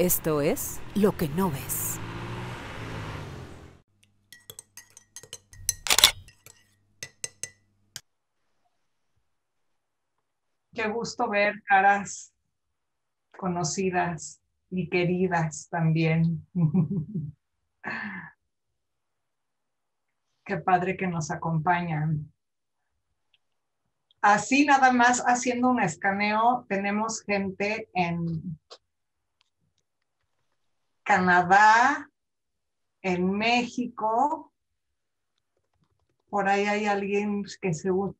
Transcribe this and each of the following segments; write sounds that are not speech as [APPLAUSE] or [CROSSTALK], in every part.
Esto es lo que no ves. Qué gusto ver caras conocidas y queridas también. [LAUGHS] Qué padre que nos acompañan. Así nada más haciendo un escaneo, tenemos gente en Canadá, en México. Por ahí hay alguien que según,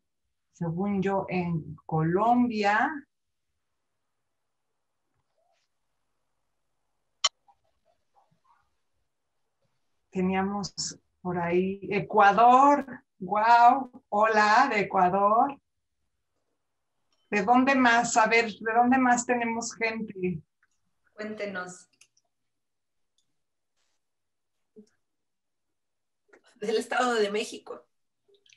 según yo en Colombia. Teníamos por ahí Ecuador. Wow, hola de Ecuador. ¿De dónde más? A ver, ¿de dónde más tenemos gente? Cuéntenos. del Estado de México.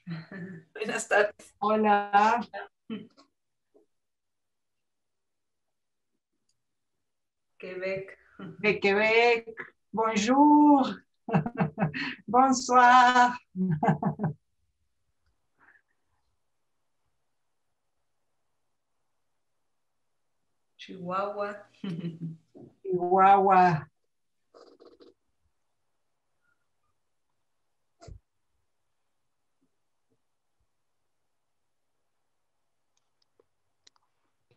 [LAUGHS] Buenas tardes. Hola. Quebec. De Quebec. Bonjour. [LAUGHS] Bonsoir. Chihuahua. [LAUGHS] Chihuahua.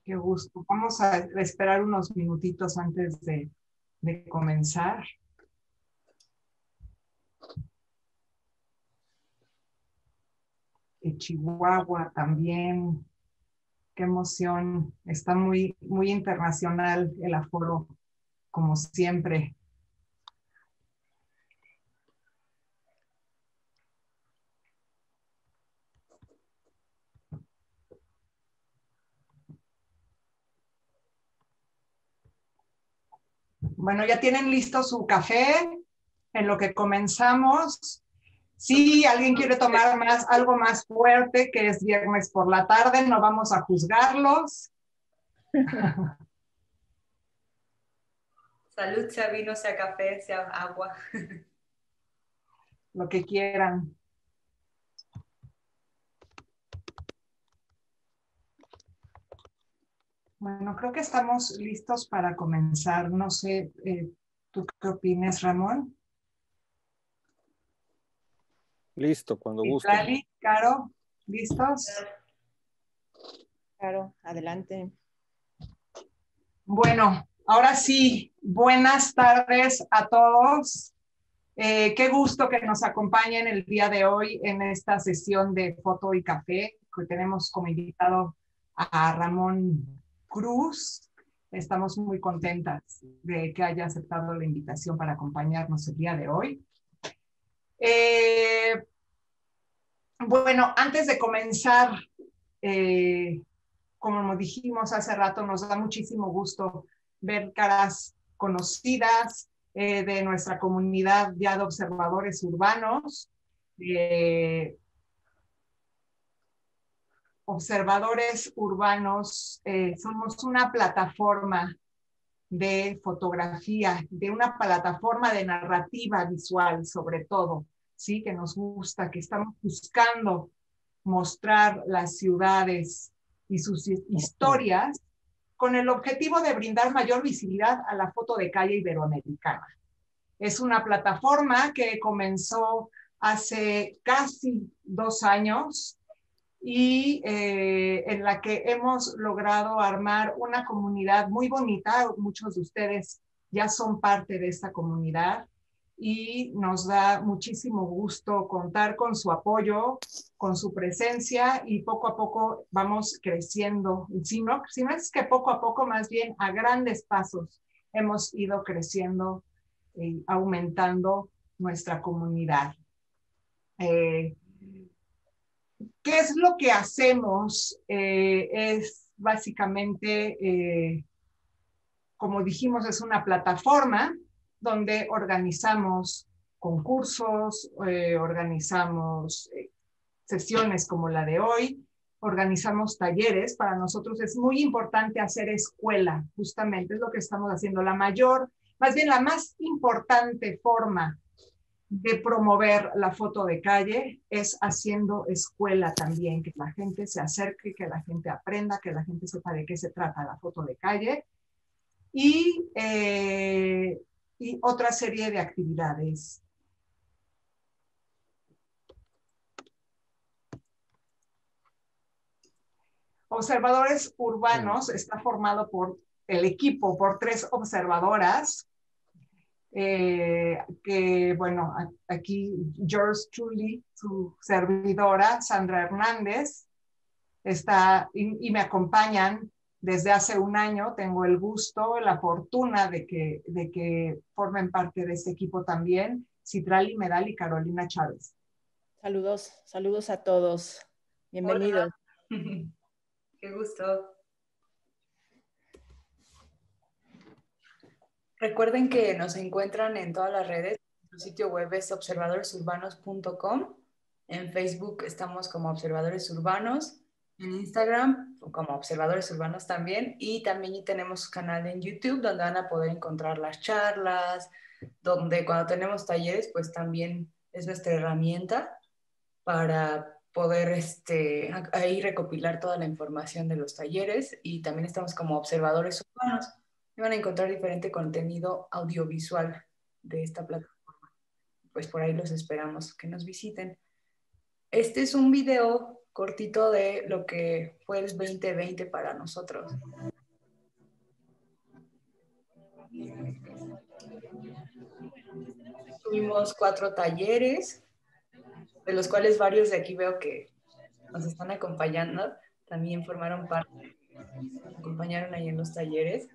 Qué gusto. Vamos a esperar unos minutitos antes de, comenzar. Chihuahua también. Qué emoción. Está muy, muy internacional el aforo, como siempre. Bueno, ya tienen listo su café en lo que comenzamos. Si alguien quiere tomar más, algo más fuerte, que es viernes por la tarde, no vamos a juzgarlos. [LAUGHS] Salud, sea vino, sea café, sea agua. [LAUGHS] Lo que quieran. Bueno, creo que estamos listos para comenzar. No sé, eh, ¿tú qué opinas, Ramón? Listo, cuando guste. Claro, Caro, ¿listos? Claro, adelante. Bueno, ahora sí, buenas tardes a todos. Eh, qué gusto que nos acompañen el día de hoy en esta sesión de foto y café, que tenemos como invitado a Ramón Cruz. Estamos muy contentas de que haya aceptado la invitación para acompañarnos el día de hoy. Eh, bueno, antes de comenzar, eh, como como dijimos hace rato, nos da muchísimo gusto ver caras conocidas eh, de nuestra comunidad ya de observadores urbanos observadores urbanos eh, somos una plataforma de fotografía, de una plataforma de narrativa visual sobre todo, ¿sí? Que nos gusta, que estamos buscando mostrar las ciudades y sus historias con el objetivo de brindar mayor visibilidad a la foto de calle iberoamericana. Es una plataforma que comenzó hace casi dos años y eh, en la que hemos logrado armar una comunidad muy bonita. Muchos de ustedes ya son parte de esta comunidad y nos da muchísimo gusto contar con su apoyo, con su presencia y poco a poco vamos creciendo. Si no, si no es que poco a poco, más bien a grandes pasos hemos ido creciendo y aumentando nuestra comunidad. Eh, ¿Qué es lo que hacemos? Eh, es básicamente, eh, como dijimos, es una plataforma donde organizamos concursos, eh, organizamos sesiones como la de hoy, organizamos talleres. Para nosotros es muy importante hacer escuela, justamente es lo que estamos haciendo. La mayor, más bien la más importante forma de promover la foto de calle es haciendo escuela también, que la gente se acerque, que la gente aprenda, que la gente sepa de qué se trata la foto de calle. Y, eh, y otra serie de actividades. Observadores Urbanos está formado por el equipo, por tres observadoras eh, que bueno, aquí George truly, su servidora Sandra Hernández, está y, me acompañan desde hace un año. Tengo el gusto, la fortuna de que, de que formen parte de este equipo también, Citrali Medal y Carolina Chávez. Saludos, saludos a todos. Bienvenidos. [LAUGHS] Qué gusto. Recuerden que nos encuentran en todas las redes. Nuestro sitio web es observadoresurbanos.com En Facebook estamos como Observadores Urbanos. En Instagram como Observadores Urbanos también. Y también tenemos canal en YouTube donde van a poder encontrar las charlas, donde cuando tenemos talleres, pues también es nuestra herramienta para poder este, ahí recopilar toda la información de los talleres. Y también estamos como Observadores Urbanos y van a encontrar diferente contenido audiovisual de esta plataforma. Pues por ahí los esperamos que nos visiten. Este es un video cortito de lo que fue el 2020 para nosotros. Tuvimos cuatro talleres, de los cuales varios de aquí veo que nos están acompañando, también formaron parte, acompañaron ahí en los talleres.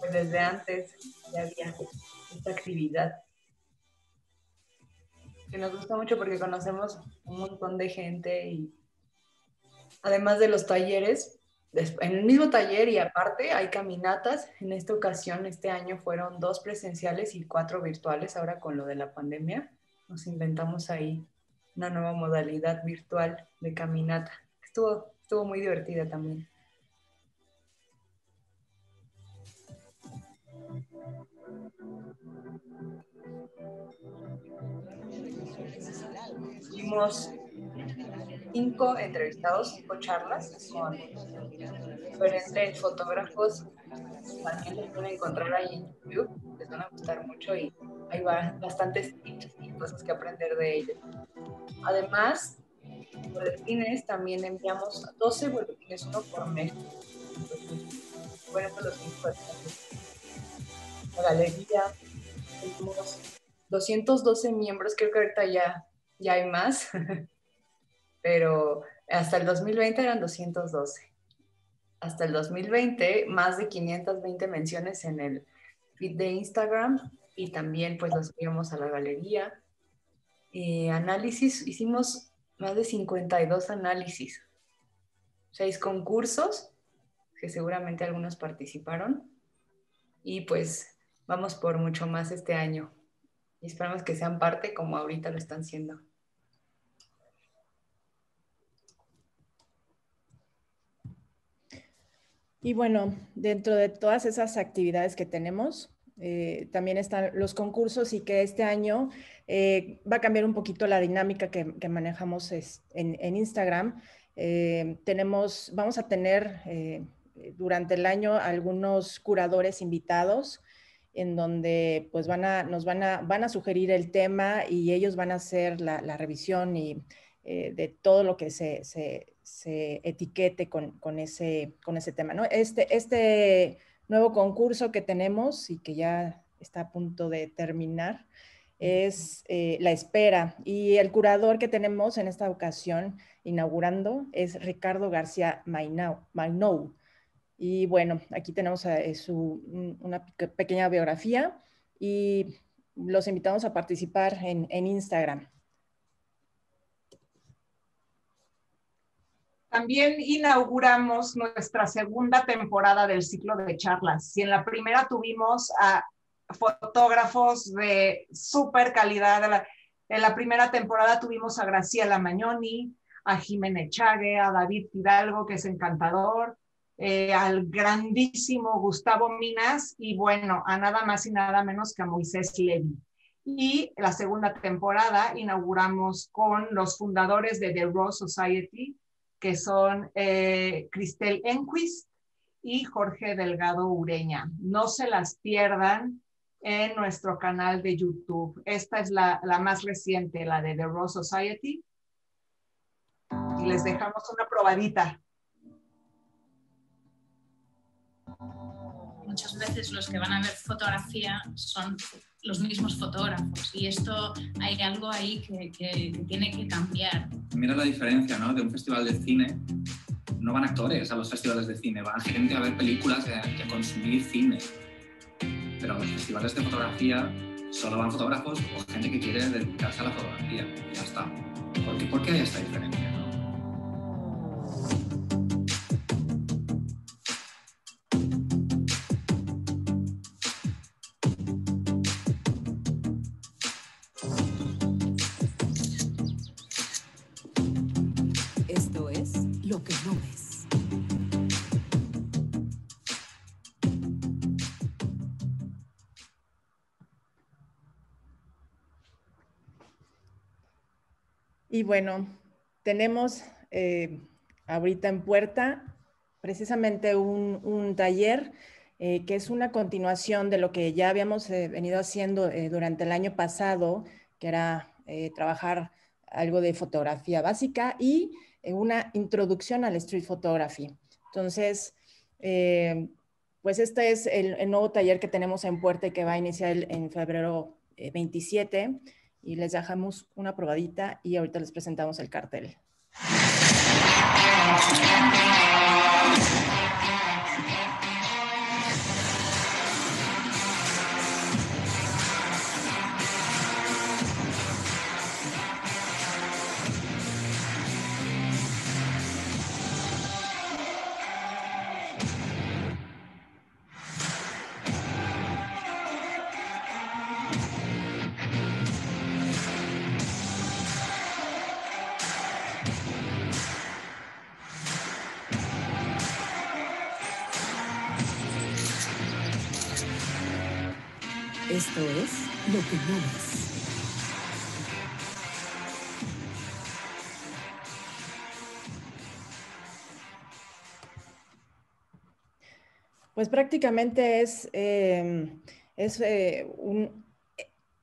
Pues, desde antes ya había esta actividad que nos gusta mucho porque conocemos un montón de gente y además de los talleres, en el mismo taller y aparte hay caminatas. En esta ocasión, este año fueron dos presenciales y cuatro virtuales. Ahora con lo de la pandemia, nos inventamos ahí una nueva modalidad virtual de caminata. Estuvo, estuvo muy divertida también. Hicimos cinco entrevistados, cinco charlas con diferentes fotógrafos. También los pueden encontrar ahí en YouTube, les van a gustar mucho y hay bastantes tips y cosas que aprender de ellos. Además, boletines también enviamos 12 boletines, uno por mes. Bueno, por pues los cinco galería. 212 miembros, creo que ahorita ya, ya hay más, [LAUGHS] pero hasta el 2020 eran 212. Hasta el 2020, más de 520 menciones en el feed de Instagram y también pues los subimos a la galería. Eh, análisis, hicimos más de 52 análisis, seis concursos, que seguramente algunos participaron, y pues vamos por mucho más este año y esperamos que sean parte como ahorita lo están siendo. Y bueno, dentro de todas esas actividades que tenemos, eh, también están los concursos y que este año eh, va a cambiar un poquito la dinámica que, manejamos en, Instagram. Eh, tenemos, vamos a tener durante el año algunos curadores invitados en donde pues van a, nos van a, van a sugerir el tema y ellos van a hacer la, revisión y, eh, de todo lo que se, se, se etiquete con, con, ese, con ese tema. ¿no? Este, este nuevo concurso que tenemos y que ya está a punto de terminar es eh, la espera y el curador que tenemos en esta ocasión inaugurando es Ricardo García Mainau. Y bueno, aquí tenemos eh, una pequeña biografía y los invitamos a participar en, Instagram. También inauguramos nuestra segunda temporada del ciclo de charlas. Y en la primera tuvimos a fotógrafos de súper calidad, en la primera temporada tuvimos a Graciela Mañoni, a Jiménez Chague, a David Hidalgo, que es encantador, eh, al grandísimo Gustavo Minas y bueno, a nada más y nada menos que a Moisés Levy. Y la segunda temporada inauguramos con los fundadores de The Raw Society, que son eh, Cristel Enquist y Jorge Delgado Ureña. No se las pierdan en nuestro canal de YouTube. Esta es la, la más reciente, la de The Raw Society. Y les dejamos una probadita. muchas veces los que van a ver fotografía son los mismos fotógrafos y esto hay algo ahí que, tiene que cambiar. Mira la diferencia ¿no? de un festival de cine. No van actores a los festivales de cine, van gente a ver películas y a consumir cine. Pero a los festivales de fotografía solo van fotógrafos o gente que quiere dedicarse a la fotografía. Ya está. ¿Por qué, por qué hay esta diferencia? Y bueno, tenemos eh, ahorita en puerta precisamente un, taller eh, que es una continuación de lo que ya habíamos eh, venido haciendo durante el año pasado, que era trabajar algo de fotografía básica y una introducción al street photography. Entonces, pues este es el, nuevo taller que tenemos en puerta y que va a iniciar en febrero 27 y les dejamos una probadita y ahorita les presentamos el cartel. Pues prácticamente es, em, eh,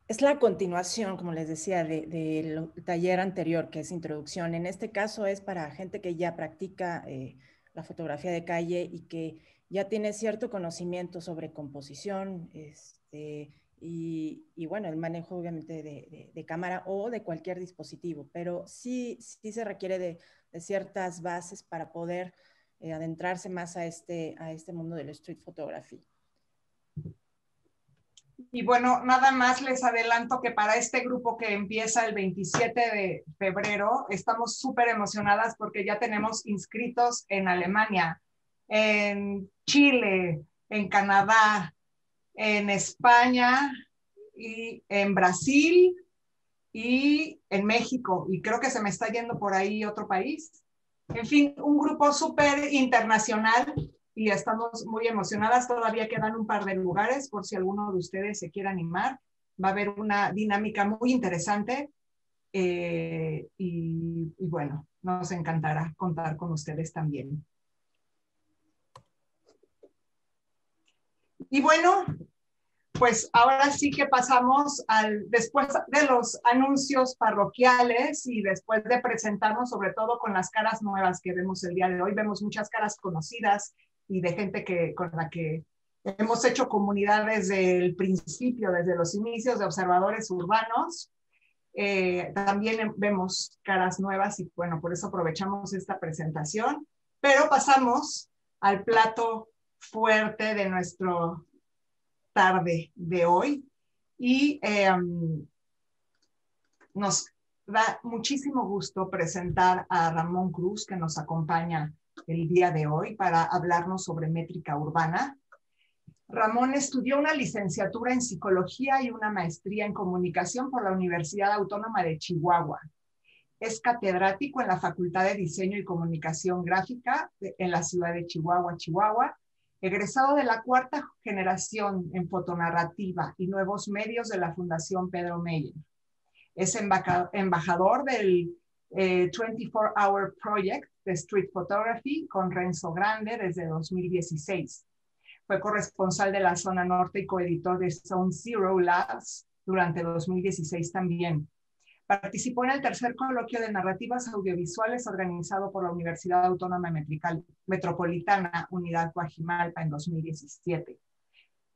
es, la continuación, como les decía, del taller anterior, que es introducción. En este caso es para gente que ya practica eh, la fotografía de calle y que ya tiene cierto conocimiento sobre composición este, y, bueno, el manejo obviamente de, cámara o de cualquier dispositivo, pero sí, sí se requiere de ciertas bases para poder eh, adentrarse más a este, a este mundo del street photography. Y bueno, nada más les adelanto que para este grupo que empieza el 27 de febrero, estamos súper emocionadas porque ya tenemos inscritos en Alemania, en Chile, en Canadá, en España y en Brasil y en México. Y creo que se me está yendo por ahí otro país. En fin, un grupo súper internacional y estamos muy emocionadas. Todavía quedan un par de lugares por si alguno de ustedes se quiere animar. Va a haber una dinámica muy interesante eh, y bueno, nos encantará contar con ustedes también. Y bueno, pues ahora sí que pasamos al, después de los anuncios parroquiales y después de presentarnos sobre todo con las caras nuevas que vemos el día de hoy, vemos muchas caras conocidas y de gente que, con la que hemos hecho comunidad desde el principio, desde los inicios de observadores urbanos. Eh, también vemos caras nuevas y bueno, por eso aprovechamos esta presentación, pero pasamos al plato fuerte de nuestro tarde de hoy y em, nos da muchísimo gusto presentar a Ramón Cruz que nos acompaña el día de hoy para hablarnos sobre métrica urbana. Ramón estudió una licenciatura en psicología y una maestría en comunicación por la Universidad Autónoma de Chihuahua. Es catedrático en la Facultad de Diseño y Comunicación Gráfica en la ciudad de Chihuahua, Chihuahua, egresado de la cuarta generación en fotonarrativa y nuevos medios de la Fundación Pedro Meyer. Es embajador del 24 eh, Hour Project de Street Photography con Renzo Grande desde 2016. Fue corresponsal de la zona norte y coeditor de Zone Zero Labs durante 2016 también. Participó en el tercer coloquio de narrativas audiovisuales organizado por la Universidad Autónoma Metropolitana, Unidad Guajimalpa, en 2017.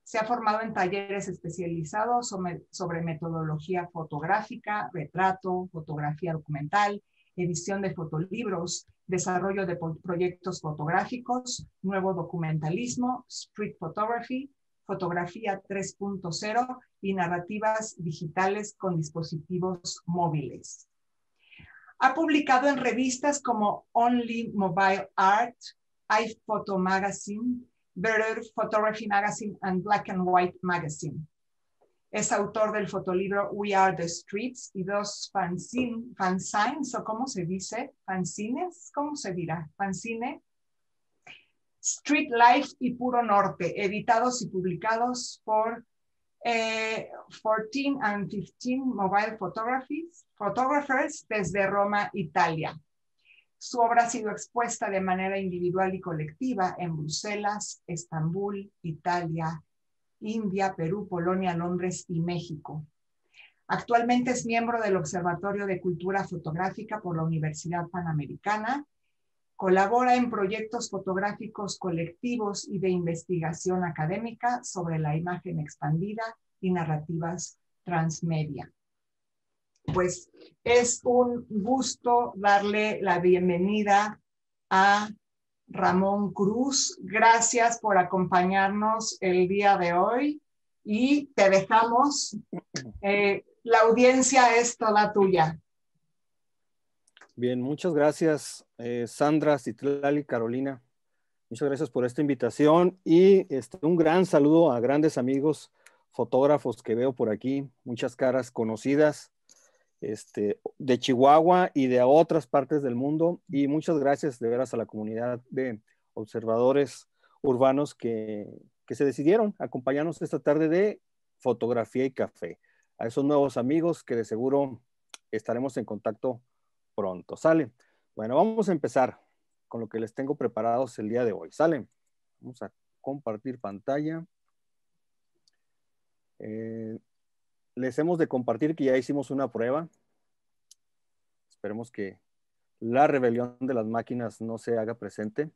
Se ha formado en talleres especializados sobre, metodología fotográfica, retrato, fotografía documental, edición de fotolibros, desarrollo de proyectos fotográficos, nuevo documentalismo, street photography, fotografía 3.0 y narrativas digitales con dispositivos móviles. Ha publicado en revistas como Only Mobile Art, iPhoto Magazine, Better Photography Magazine and Black and White Magazine. Es autor del fotolibro We Are the Streets y dos fanzines, o cómo se dice, fanzines, ¿cómo se dirá? Fanzine, Street Life y Puro Norte, editados y publicados por 14 eh, and 15 Mobile Photographers desde Roma, Italia. Su obra ha sido expuesta de manera individual y colectiva en Bruselas, Estambul, Italia, India, Perú, Polonia, Londres y México. Actualmente es miembro del Observatorio de Cultura Fotográfica por la Universidad Panamericana Colabora en proyectos fotográficos colectivos y de investigación académica sobre la imagen expandida y narrativas transmedia. Pues es un gusto darle la bienvenida a Ramón Cruz. Gracias por acompañarnos el día de hoy y te dejamos. Eh, la audiencia es toda tuya. Bien, muchas gracias, eh, Sandra, Citlali, Carolina. Muchas gracias por esta invitación y este, un gran saludo a grandes amigos fotógrafos que veo por aquí, muchas caras conocidas este, de Chihuahua y de otras partes del mundo. Y muchas gracias de veras a la comunidad de observadores urbanos que, se decidieron acompañarnos esta tarde de fotografía y café. A esos nuevos amigos que de seguro estaremos en contacto pronto. ¿Sale? Bueno, vamos a empezar con lo que les tengo preparados el día de hoy. ¿Sale? Vamos a compartir pantalla. Eh, les hemos de compartir que ya hicimos una prueba. Esperemos que la rebelión de las máquinas no se haga presente.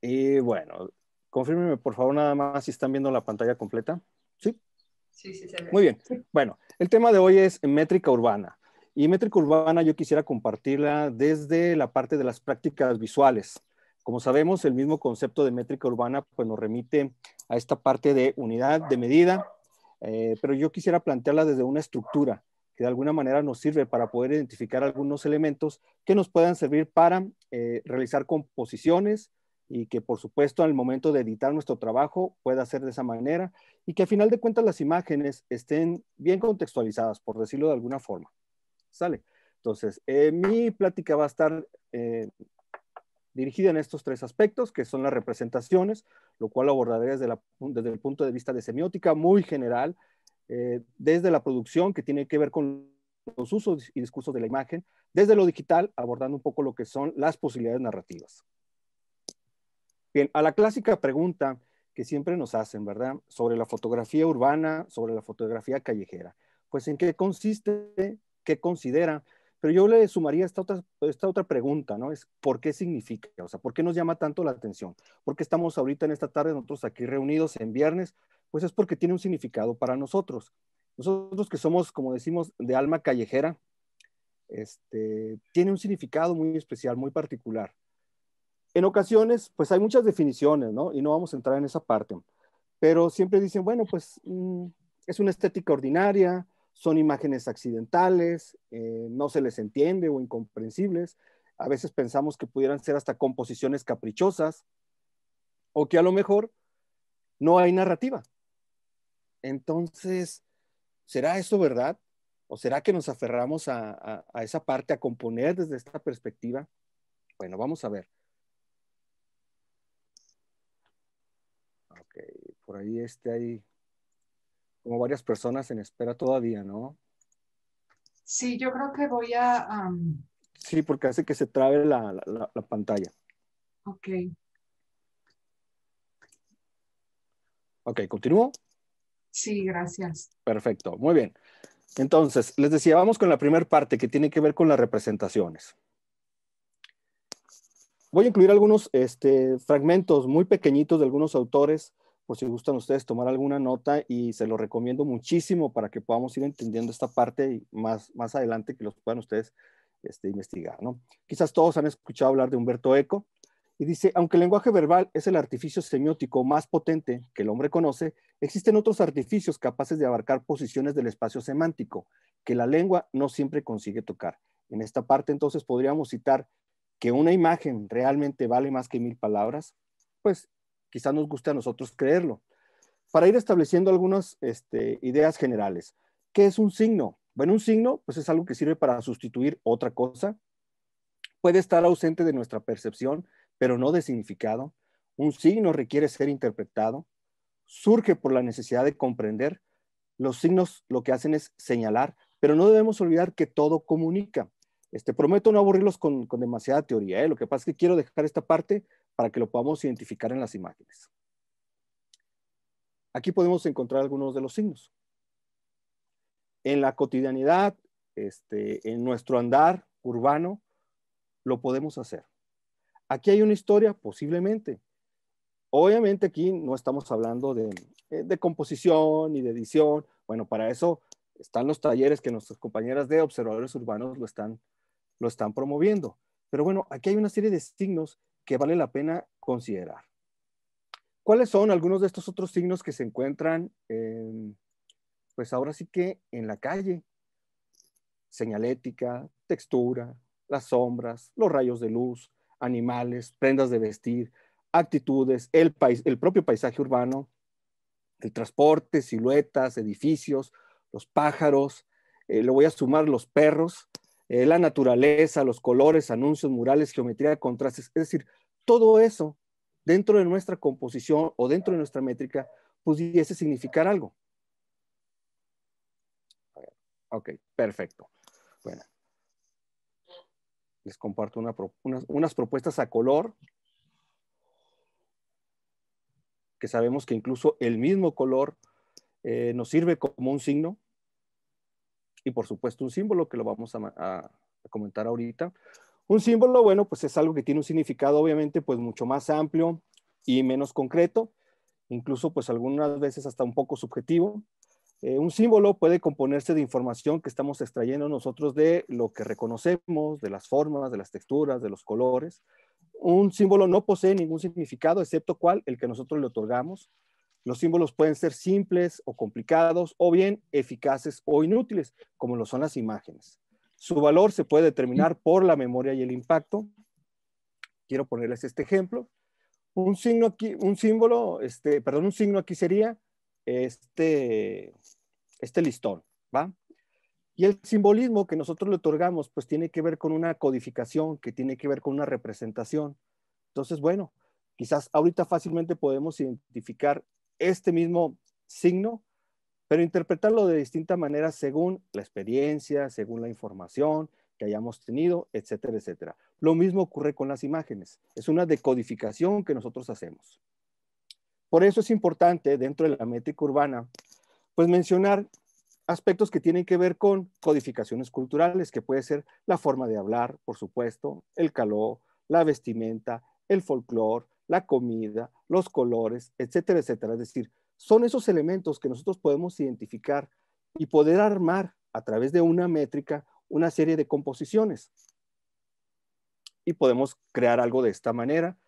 Y bueno, confirmenme por favor nada más si están viendo la pantalla completa. Sí. Sí, sí, se ve. Muy bien. Bueno, el tema de hoy es métrica urbana. Y métrica urbana yo quisiera compartirla desde la parte de las prácticas visuales. Como sabemos, el mismo concepto de métrica urbana pues, nos remite a esta parte de unidad de medida, eh, pero yo quisiera plantearla desde una estructura que de alguna manera nos sirve para poder identificar algunos elementos que nos puedan servir para eh, realizar composiciones y que por supuesto al momento de editar nuestro trabajo pueda ser de esa manera y que a final de cuentas las imágenes estén bien contextualizadas, por decirlo de alguna forma sale. Entonces, eh, mi plática va a estar eh, dirigida en estos tres aspectos, que son las representaciones, lo cual abordaré desde, desde el punto de vista de semiótica muy general, eh, desde la producción, que tiene que ver con los usos y discursos de la imagen, desde lo digital, abordando un poco lo que son las posibilidades narrativas. Bien, a la clásica pregunta que siempre nos hacen, ¿verdad? Sobre la fotografía urbana, sobre la fotografía callejera. Pues en qué consiste, qué considera? Pero yo le sumaría esta otra, esta otra pregunta, ¿no? Es ¿por qué significa? O sea, ¿por qué nos llama tanto la atención? ¿Por qué estamos ahorita en esta tarde nosotros aquí reunidos en viernes? Pues es porque tiene un significado para nosotros. Nosotros que somos, como decimos, de alma callejera, este, tiene un significado muy especial, muy particular. En ocasiones, pues hay muchas definiciones, ¿no? Y no vamos a entrar en esa parte. Pero siempre dicen, bueno, pues mm, es una estética ordinaria, son imágenes accidentales, eh, no se les entiende o incomprensibles. A veces pensamos que pudieran ser hasta composiciones caprichosas o que a lo mejor no hay narrativa. Entonces, ¿será eso verdad? ¿O será que nos aferramos a, a esa parte, a componer desde esta perspectiva? Bueno, vamos a ver. Ok, por ahí este hay como varias personas en espera todavía, ¿no? Sí, yo creo que voy a... Sí, porque hace que se trabe la, la, pantalla. Ok. Ok, ¿continúo? Sí, gracias. Perfecto, muy bien. Entonces, les decía, vamos con la primera parte que tiene que ver con las representaciones. Voy a incluir algunos este, fragmentos muy pequeñitos de algunos autores pues si gustan ustedes tomar alguna nota y se lo recomiendo muchísimo para que podamos ir entendiendo esta parte y más, más adelante que los puedan ustedes este, investigar. Quizás todos han escuchado hablar de Humberto Eco y dice, aunque el lenguaje verbal es el artificio semiótico más potente que el hombre conoce, existen otros artificios capaces de abarcar posiciones del espacio semántico que la lengua no siempre consigue tocar. En esta parte entonces podríamos citar que una imagen realmente vale más que mil palabras, pues quizás nos guste a nosotros creerlo. Para ir estableciendo algunas este, ideas generales, ¿qué es un signo? Bueno, un signo pues es algo que sirve para sustituir otra cosa. Puede estar ausente de nuestra percepción, pero no de significado. Un signo requiere ser interpretado. Surge por la necesidad de comprender. Los signos lo que hacen es señalar, pero no debemos olvidar que todo comunica. Este, prometo no aburrirlos con, demasiada teoría. ¿eh? Lo que pasa es que quiero dejar esta parte para que lo podamos identificar en las imágenes. Aquí podemos encontrar algunos de los signos. En la cotidianidad, este, en nuestro andar urbano, lo podemos hacer. Aquí hay una historia, posiblemente. Obviamente aquí no estamos hablando de, eh, de composición ni de edición. Bueno, para eso están los talleres que nuestras compañeras de observadores urbanos lo están, lo están promoviendo. Pero bueno, aquí hay una serie de signos que vale la pena considerar. ¿Cuáles son algunos de estos otros signos que se encuentran, pues ahora sí que en la calle? Señalética, textura, las sombras, los rayos de luz, animales, prendas de vestir, actitudes, el, país, el propio paisaje urbano, el transporte, siluetas, edificios, los pájaros, eh, lo voy a sumar los perros, eh, la naturaleza, los colores, anuncios, murales, geometría, contrastes, es decir, todo eso dentro de nuestra composición o dentro de nuestra métrica pues, pudiese significar algo. Ok, perfecto. Bueno, les comparto unas, propuestas a color que sabemos que incluso el mismo color eh, nos sirve como un signo y por supuesto un símbolo que lo vamos a comentar ahorita. Un símbolo, bueno, pues es algo que tiene un significado obviamente pues mucho más amplio y menos concreto, incluso pues algunas veces hasta un poco subjetivo. Eh, un símbolo puede componerse de información que estamos extrayendo nosotros de lo que reconocemos, de las formas, de las texturas, de los colores. Un símbolo no posee ningún significado excepto cuál el que nosotros le otorgamos. Los símbolos pueden ser simples o complicados o bien eficaces o inútiles, como lo son las imágenes. Su valor se puede determinar por la memoria y el impacto. Quiero ponerles este ejemplo. Un signo aquí, un símbolo, este, perdón, un signo aquí sería este, este listón, ¿va? Y el simbolismo que nosotros le otorgamos, pues tiene que ver con una codificación, que tiene que ver con una representación. Entonces, bueno, quizás ahorita fácilmente podemos identificar este mismo signo pero interpretarlo de distinta manera según la experiencia, según la información que hayamos tenido, etcétera, etcétera. Lo mismo ocurre con las imágenes. Es una decodificación que nosotros hacemos. Por eso es importante dentro de la métrica urbana, pues mencionar aspectos que tienen que ver con codificaciones culturales, que puede ser la forma de hablar, por supuesto, el calor, la vestimenta, el folclore, la comida, los colores, etcétera, etcétera. Es decir, son esos elementos que nosotros podemos identificar y poder armar a través de una métrica una serie de composiciones. Y podemos crear algo de esta manera,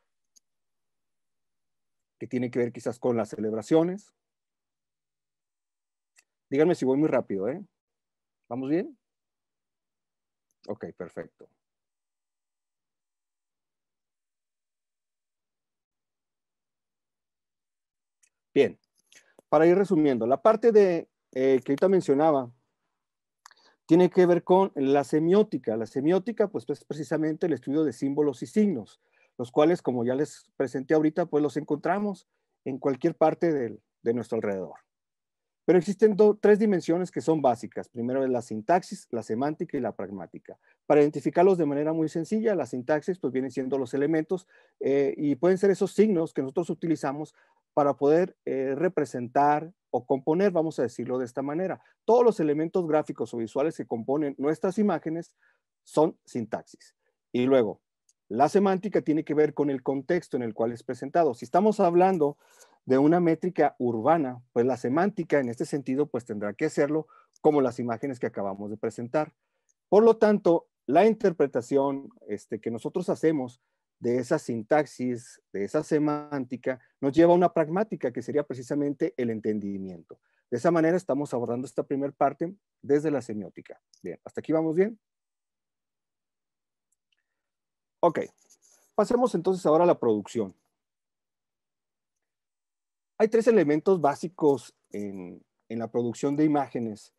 que tiene que ver quizás con las celebraciones. Díganme si voy muy rápido, ¿eh? ¿Vamos bien? Ok, perfecto. Bien, para ir resumiendo, la parte de, eh, que ahorita mencionaba tiene que ver con la semiótica. La semiótica, pues, es precisamente el estudio de símbolos y signos, los cuales, como ya les presenté ahorita, pues los encontramos en cualquier parte de nuestro alrededor. Pero existen tres dimensiones que son básicas. Primero es la sintaxis, la semántica y la pragmática. Para identificarlos de manera muy sencilla, la sintaxis pues vienen siendo los elementos eh, y pueden ser esos signos que nosotros utilizamos para poder eh, representar o componer, vamos a decirlo de esta manera. Todos los elementos gráficos o visuales que componen nuestras imágenes son sintaxis. Y luego, la semántica tiene que ver con el contexto en el cual es presentado. Si estamos hablando de una métrica urbana, pues la semántica en este sentido pues tendrá que hacerlo como las imágenes que acabamos de presentar. Por lo tanto, la interpretación este, que nosotros hacemos de esa sintaxis, de esa semántica, nos lleva a una pragmática que sería precisamente el entendimiento. De esa manera estamos abordando esta primera parte desde la semiótica. Bien, ¿hasta aquí vamos bien? Ok, pasemos entonces ahora a la producción. Hay tres elementos básicos en, en la producción de imágenes.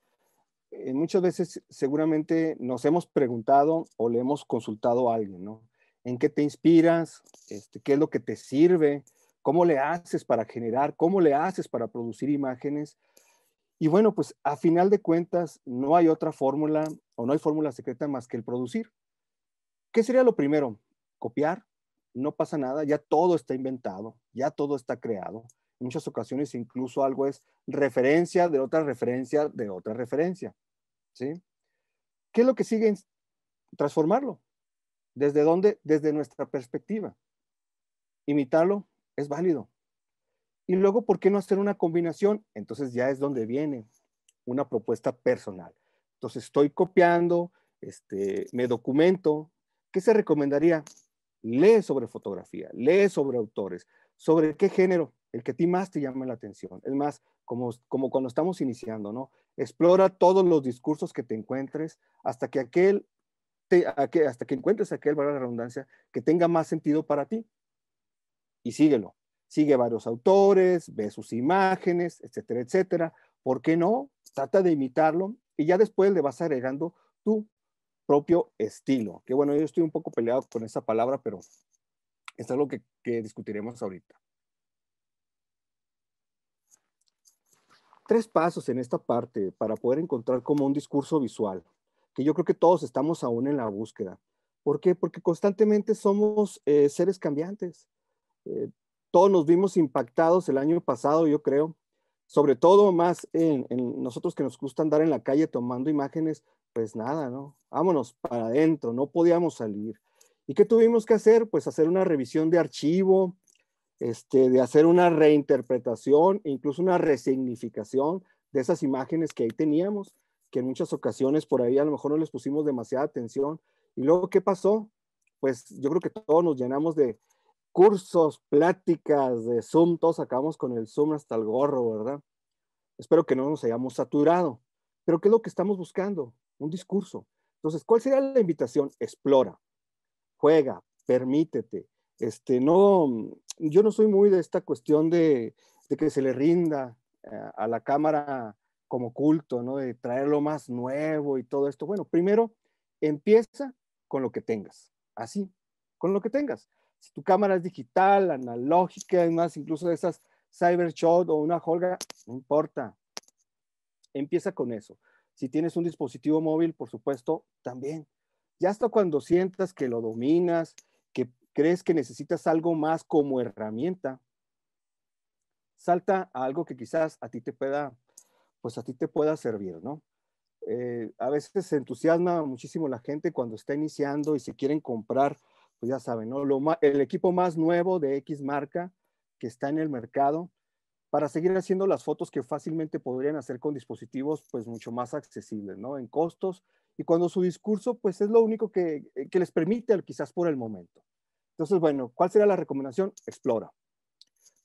Eh, muchas veces seguramente nos hemos preguntado o le hemos consultado a alguien, ¿no? en qué te inspiras, este, qué es lo que te sirve, cómo le haces para generar, cómo le haces para producir imágenes. Y bueno, pues a final de cuentas no hay otra fórmula o no hay fórmula secreta más que el producir. ¿Qué sería lo primero? Copiar. No pasa nada, ya todo está inventado, ya todo está creado. En muchas ocasiones incluso algo es referencia de otra referencia de otra referencia. ¿Sí? ¿Qué es lo que sigue? Transformarlo, ¿Desde dónde? Desde nuestra perspectiva. Imitarlo es válido. Y luego, ¿por qué no hacer una combinación? Entonces ya es donde viene una propuesta personal. Entonces estoy copiando, este, me documento. ¿Qué se recomendaría? Lee sobre fotografía, lee sobre autores, sobre qué género, el que a ti más te llama la atención. Es más, como, como cuando estamos iniciando, ¿no? Explora todos los discursos que te encuentres hasta que aquel hasta que encuentres aquel, valor de redundancia, que tenga más sentido para ti. Y síguelo. Sigue varios autores, ve sus imágenes, etcétera, etcétera. ¿Por qué no? Trata de imitarlo y ya después le vas agregando tu propio estilo. Que bueno, yo estoy un poco peleado con esa palabra, pero es algo que, que discutiremos ahorita. Tres pasos en esta parte para poder encontrar como un discurso visual que yo creo que todos estamos aún en la búsqueda. ¿Por qué? Porque constantemente somos eh, seres cambiantes. Eh, todos nos vimos impactados el año pasado, yo creo, sobre todo más en, nosotros que nos gusta andar en la calle tomando imágenes, pues nada, ¿no? Vámonos para adentro, no podíamos salir. ¿Y qué tuvimos que hacer? Pues hacer una revisión de archivo, este, de hacer una reinterpretación, incluso una resignificación de esas imágenes que ahí teníamos que en muchas ocasiones por ahí a lo mejor no les pusimos demasiada atención. Y luego, ¿qué pasó? Pues yo creo que todos nos llenamos de cursos, pláticas, de Zoom, todos acabamos con el Zoom hasta el gorro, ¿verdad? Espero que no nos hayamos saturado. Pero ¿qué es lo que estamos buscando? Un discurso. Entonces, ¿cuál sería la invitación? Explora, juega, permítete. Este, no, yo no soy muy de esta cuestión de, de que se le rinda eh, a la cámara como culto, ¿no? De traer lo más nuevo y todo esto. Bueno, primero empieza con lo que tengas, así, con lo que tengas. Si tu cámara es digital, analógica, además incluso de esas Cybershot o una Holga, no importa. Empieza con eso. Si tienes un dispositivo móvil, por supuesto, también. Ya hasta cuando sientas que lo dominas, que crees que necesitas algo más como herramienta, salta a algo que quizás a ti te pueda pues a ti te pueda servir, ¿no? Eh, a veces se entusiasma muchísimo la gente cuando está iniciando y se quieren comprar, pues ya saben, ¿no? Lo el equipo más nuevo de X marca que está en el mercado para seguir haciendo las fotos que fácilmente podrían hacer con dispositivos pues mucho más accesibles, ¿no? En costos y cuando su discurso pues es lo único que, eh, que les permite quizás por el momento. Entonces, bueno, ¿cuál será la recomendación? Explora.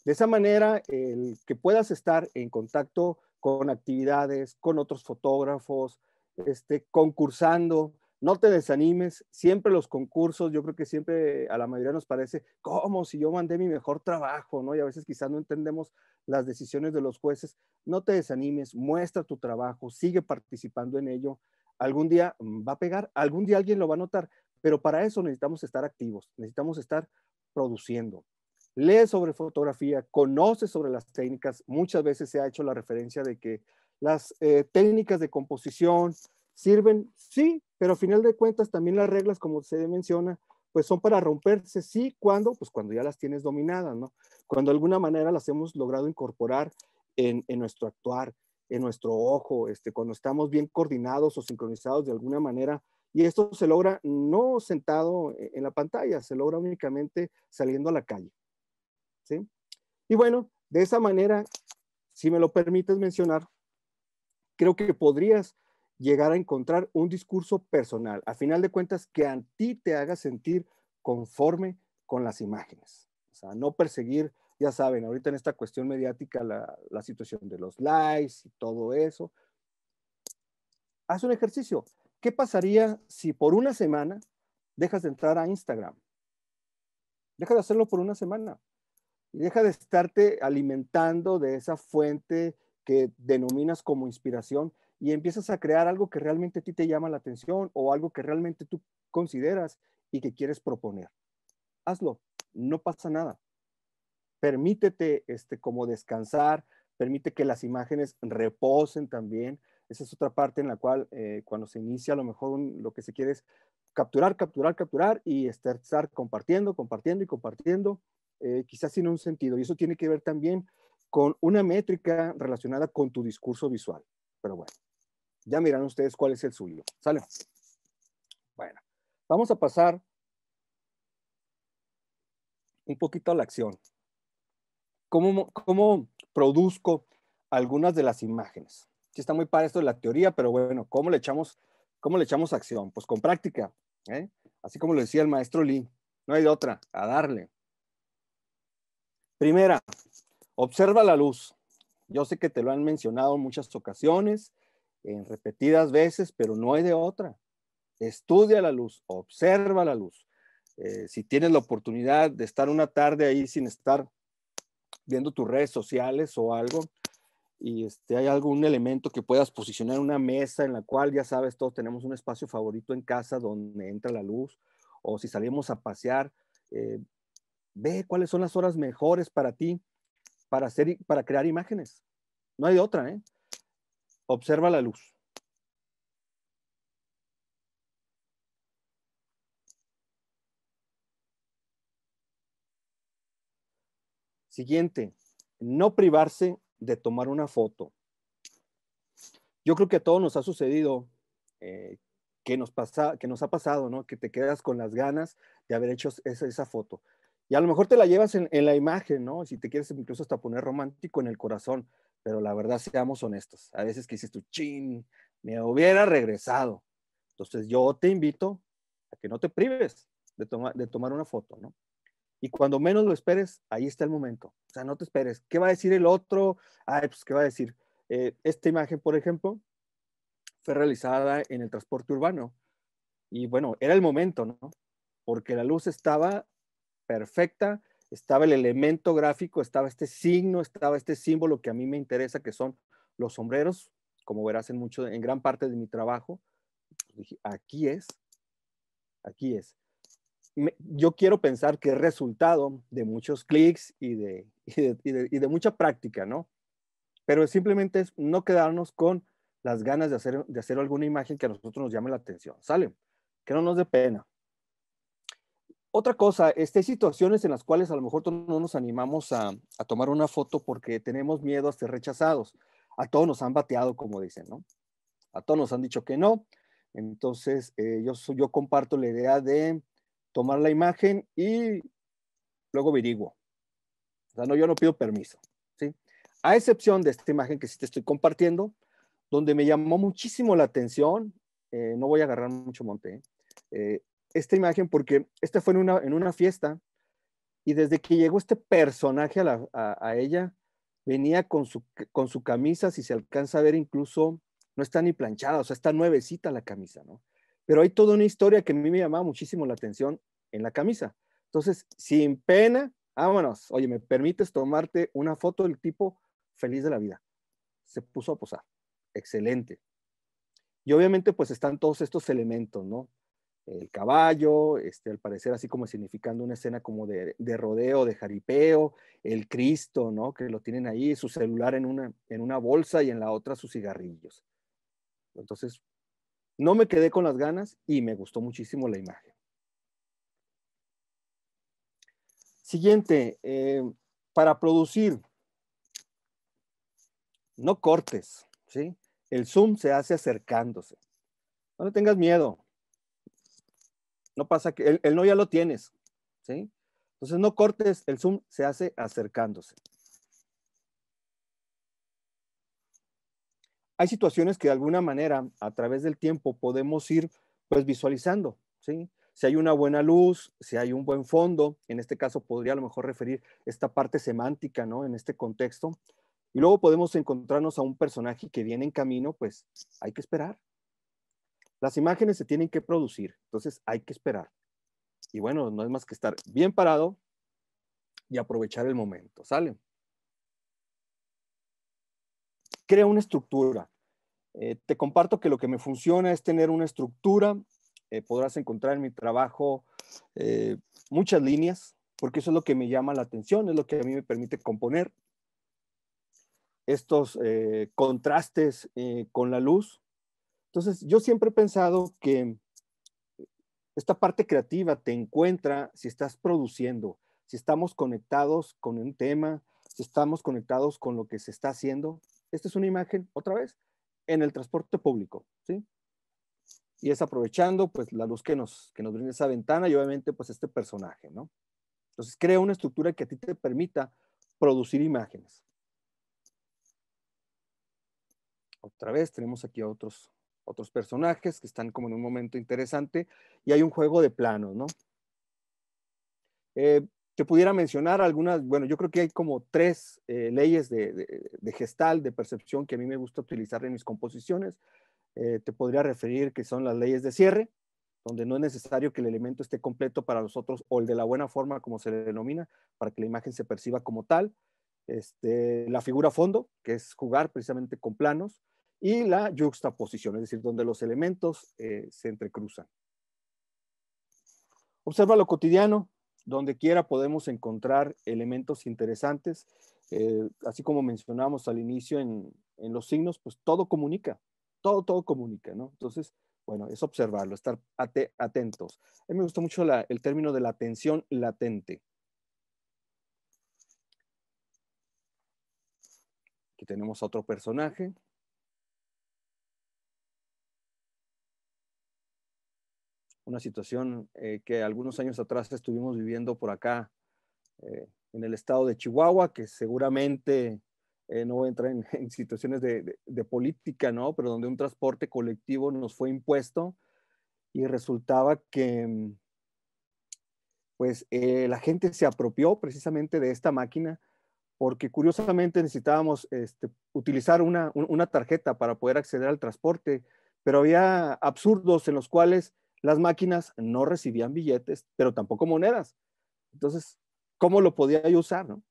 De esa manera, el que puedas estar en contacto con actividades, con otros fotógrafos, este, concursando. No te desanimes, siempre los concursos, yo creo que siempre a la mayoría nos parece, como si yo mandé mi mejor trabajo, ¿no? Y a veces quizás no entendemos las decisiones de los jueces. No te desanimes, muestra tu trabajo, sigue participando en ello. Algún día mm, va a pegar, algún día alguien lo va a notar, pero para eso necesitamos estar activos, necesitamos estar produciendo lee sobre fotografía, conoce sobre las técnicas. Muchas veces se ha hecho la referencia de que las eh, técnicas de composición sirven, sí, pero a final de cuentas también las reglas, como se menciona, pues son para romperse, sí, cuando, pues cuando ya las tienes dominadas, ¿no? Cuando de alguna manera las hemos logrado incorporar en, en nuestro actuar, en nuestro ojo, este, cuando estamos bien coordinados o sincronizados de alguna manera, y esto se logra no sentado eh, en la pantalla, se logra únicamente saliendo a la calle. Y bueno, de esa manera, si me lo permites mencionar, creo que podrías llegar a encontrar un discurso personal, a final de cuentas, que a ti te haga sentir conforme con las imágenes. O sea, no perseguir, ya saben, ahorita en esta cuestión mediática, la, la situación de los likes y todo eso. Haz un ejercicio. ¿Qué pasaría si por una semana dejas de entrar a Instagram? Deja de hacerlo por una semana deja de estarte alimentando de esa fuente que denominas como inspiración y empiezas a crear algo que realmente a ti te llama la atención o algo que realmente tú consideras y que quieres proponer. Hazlo, no pasa nada. Permítete este como descansar, permite que las imágenes reposen también. Esa es otra parte en la cual eh, cuando se inicia a lo mejor lo que se quiere es capturar, capturar, capturar y estar, estar compartiendo, compartiendo y compartiendo. Eh, quizás sin un sentido. Y eso tiene que ver también con una métrica relacionada con tu discurso visual. Pero bueno, ya miran ustedes cuál es el suyo. ¿Sale? Bueno, vamos a pasar un poquito a la acción. ¿Cómo, produzco algunas de las imágenes? Sí está muy para esto de la teoría, pero bueno, ¿cómo le echamos, le echamos acción? Pues con práctica, ¿eh? así como lo decía el maestro Lee, no hay de otra, a darle. Primera, observa la luz. Yo sé que te lo han mencionado en muchas ocasiones, en repetidas veces, pero no hay de otra. Estudia la luz, observa la luz. Eh, si tienes la oportunidad de estar una tarde ahí sin estar viendo tus redes sociales o algo, y este, hay algún elemento que puedas posicionar en una mesa en la cual ya sabes, todos tenemos un espacio favorito en casa donde entra la luz, o si salimos a pasear, eh, Ve cuáles son las horas mejores para ti, para, hacer, para crear imágenes. No hay otra, ¿eh? Observa la luz. Siguiente, no privarse de tomar una foto. Yo creo que a todos nos ha sucedido eh, que, nos pasa, que nos ha pasado, ¿no? Que te quedas con las ganas de haber hecho esa foto. Y a lo mejor te la llevas en, la imagen, ¿no? Si te quieres incluso hasta poner romántico en el corazón, pero la verdad seamos honestos. A veces que dices tú, chin, me hubiera regresado. Entonces yo te invito a que no te prives de, tomar una foto, ¿no? Y cuando menos lo esperes, ahí está el momento. O sea, no te esperes. ¿Qué va a decir el otro? Ay, pues, ¿qué va a decir? Eh, esta imagen, por ejemplo, fue realizada en el transporte urbano. Y bueno, era el momento, ¿no? Porque la luz estaba perfecta, estaba el elemento gráfico, estaba este signo, estaba este símbolo que a mí me interesa, que son los sombreros, como verás en, mucho, en gran parte de mi trabajo. aquí es, aquí es. yo quiero pensar que es resultado de muchos clics y de, [LAUGHS] y de, mucha práctica, ¿no? Pero simplemente es no quedarnos con las ganas de hacer, de hacer alguna imagen que a nosotros nos llame la atención. ¿Sale? Que no nos dé pena. Otra cosa, este, hay situaciones en las cuales a lo mejor no nos animamos a, tomar una foto porque tenemos miedo a ser rechazados. A todos nos han bateado, como dicen, ¿no? A todos nos han dicho que no. Entonces, eh, yo, yo comparto la idea de tomar la imagen y luego averiguo. O sea, no, yo no pido permiso, ¿sí? A excepción de esta imagen que sí te estoy compartiendo, donde me llamó muchísimo la atención, eh, no voy a agarrar mucho monte, ¿eh? eh esta imagen porque esta fue en una, en una fiesta y desde que llegó este personaje a, ella, venía con su, con su camisa, si se alcanza a ver incluso, no está ni planchada, o sea, está nuevecita la camisa, ¿no? Pero hay toda una historia que a mí me llamaba muchísimo la atención en la camisa. Entonces, sin pena, vámonos, oye, ¿me permites tomarte una foto del tipo feliz de la vida? Se puso a posar. Excelente. Y obviamente, pues están todos estos elementos, ¿no? el caballo, este, al parecer así como significando una escena como de, rodeo, de jaripeo, el Cristo, ¿no? Que lo tienen ahí, su celular en una, en una bolsa y en la otra sus cigarrillos. Entonces, no me quedé con las ganas y me gustó muchísimo la imagen. Siguiente, eh, para producir, no cortes, ¿sí? El zoom se hace acercándose. No le tengas miedo, no pasa que el, no ya lo tienes, ¿sí? Entonces no cortes, el zoom se hace acercándose. Hay situaciones que de alguna manera a través del tiempo podemos ir pues visualizando, ¿sí? Si hay una buena luz, si hay un buen fondo, en este caso podría a lo mejor referir esta parte semántica, ¿no? En este contexto. Y luego podemos encontrarnos a un personaje que viene en camino, pues hay que esperar, las imágenes se tienen que producir, entonces hay que esperar. Y bueno, no es más que estar bien parado y aprovechar el momento, ¿sale? Crea una estructura. Eh, te comparto que lo que me funciona es tener una estructura. Eh, podrás encontrar en mi trabajo eh, muchas líneas, porque eso es lo que me llama la atención, es lo que a mí me permite componer estos contrastes con la luz entonces, yo siempre he pensado que esta parte creativa te encuentra si estás produciendo, si estamos conectados con un tema, si estamos conectados con lo que se está haciendo. Esta es una imagen, otra vez, en el transporte público, ¿sí? Y es aprovechando, pues, la luz que nos, nos brinda esa ventana y obviamente, pues, este personaje, ¿no? Entonces, crea una estructura que a ti te permita producir imágenes. Otra vez, tenemos aquí a otros otros personajes que están como en un momento interesante y hay un juego de planos, ¿no? Eh, te pudiera mencionar algunas, bueno, yo creo que hay como tres eh, leyes de, gestal, de percepción que a mí me gusta utilizar en mis composiciones. Eh, te podría referir que son las leyes de cierre, donde no es necesario que el elemento esté completo para nosotros o el de la buena forma, como se le denomina, para que la imagen se perciba como tal. Este, la figura fondo, que es jugar precisamente con planos y la juxtaposición, es decir, donde los elementos eh, se entrecruzan. Observa lo cotidiano, donde quiera podemos encontrar elementos interesantes. Eh, así como mencionamos al inicio en, los signos, pues todo comunica, todo, todo comunica, ¿no? Entonces, bueno, es observarlo, estar atentos. A mí me gusta mucho el término de la atención latente. Aquí tenemos a otro personaje, una situación eh, que algunos años atrás estuvimos viviendo por acá eh, en el estado de Chihuahua, que seguramente eh, no entra [LAUGHS] en, situaciones de, política, ¿no? Pero donde un transporte colectivo nos fue impuesto y resultaba que mm, pues la gente se apropió precisamente de esta máquina porque curiosamente necesitábamos este, utilizar una tarjeta para poder acceder al transporte, pero había absurdos en los cuales las máquinas no recibían billetes, pero tampoco monedas. Entonces, ¿cómo lo podía yo usar? No?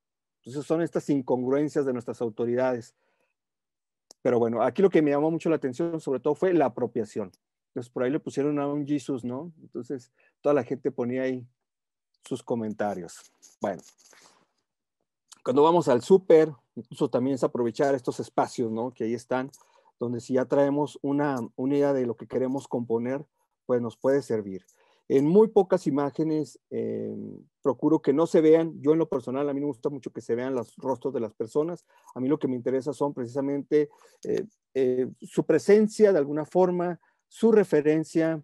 Entonces, son estas incongruencias de nuestras autoridades. Pero bueno, aquí lo que me llamó mucho la atención, sobre todo, fue la apropiación. Entonces, por ahí le pusieron a un Jesus, ¿no? Entonces, toda la gente ponía ahí sus comentarios. Bueno, cuando vamos al súper, incluso también es aprovechar estos espacios, ¿no? Que ahí están, donde si ya traemos una, unidad de lo que queremos componer, pues nos puede servir. En muy pocas imágenes em, procuro que no se vean. Yo en lo personal, a mí me gusta mucho que se vean los rostros de las personas. A mí lo que me interesa son precisamente eh, eh, su presencia de alguna forma, su referencia,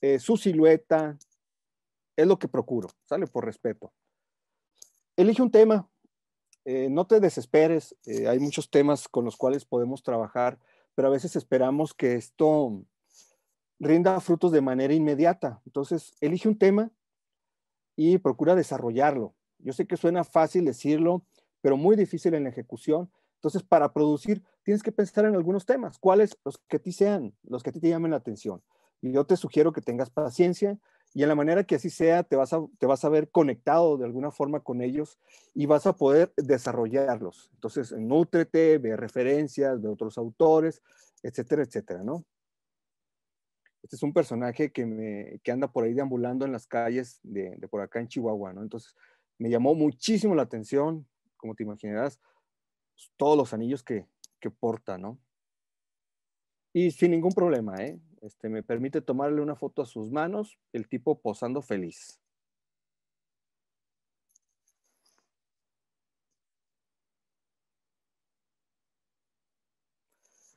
eh, su silueta. Es lo que procuro, sale por respeto. Elige un tema. no te desesperes. hay muchos temas con los cuales podemos trabajar, pero a veces esperamos que esto rinda frutos de manera inmediata. Entonces, elige un tema y procura desarrollarlo. Yo sé que suena fácil decirlo, pero muy difícil en la ejecución. Entonces, para producir, tienes que pensar en algunos temas. ¿Cuáles? Los que a ti sean, los que a ti te llamen la atención. Y yo te sugiero que tengas paciencia y en la manera que así sea, te vas a, te vas a ver conectado de alguna forma con ellos y vas a poder desarrollarlos. Entonces, nútrete, ve referencias de otros autores, etcétera, etcétera, ¿no? este es un personaje que, me, anda por ahí deambulando en las calles de, por acá en Chihuahua, ¿no? Entonces, me llamó muchísimo la atención, como te imaginarás, pues, todos los anillos que, que, porta, ¿no? Y sin ningún problema, ¿eh? Este, me permite tomarle una foto a sus manos, el tipo posando feliz.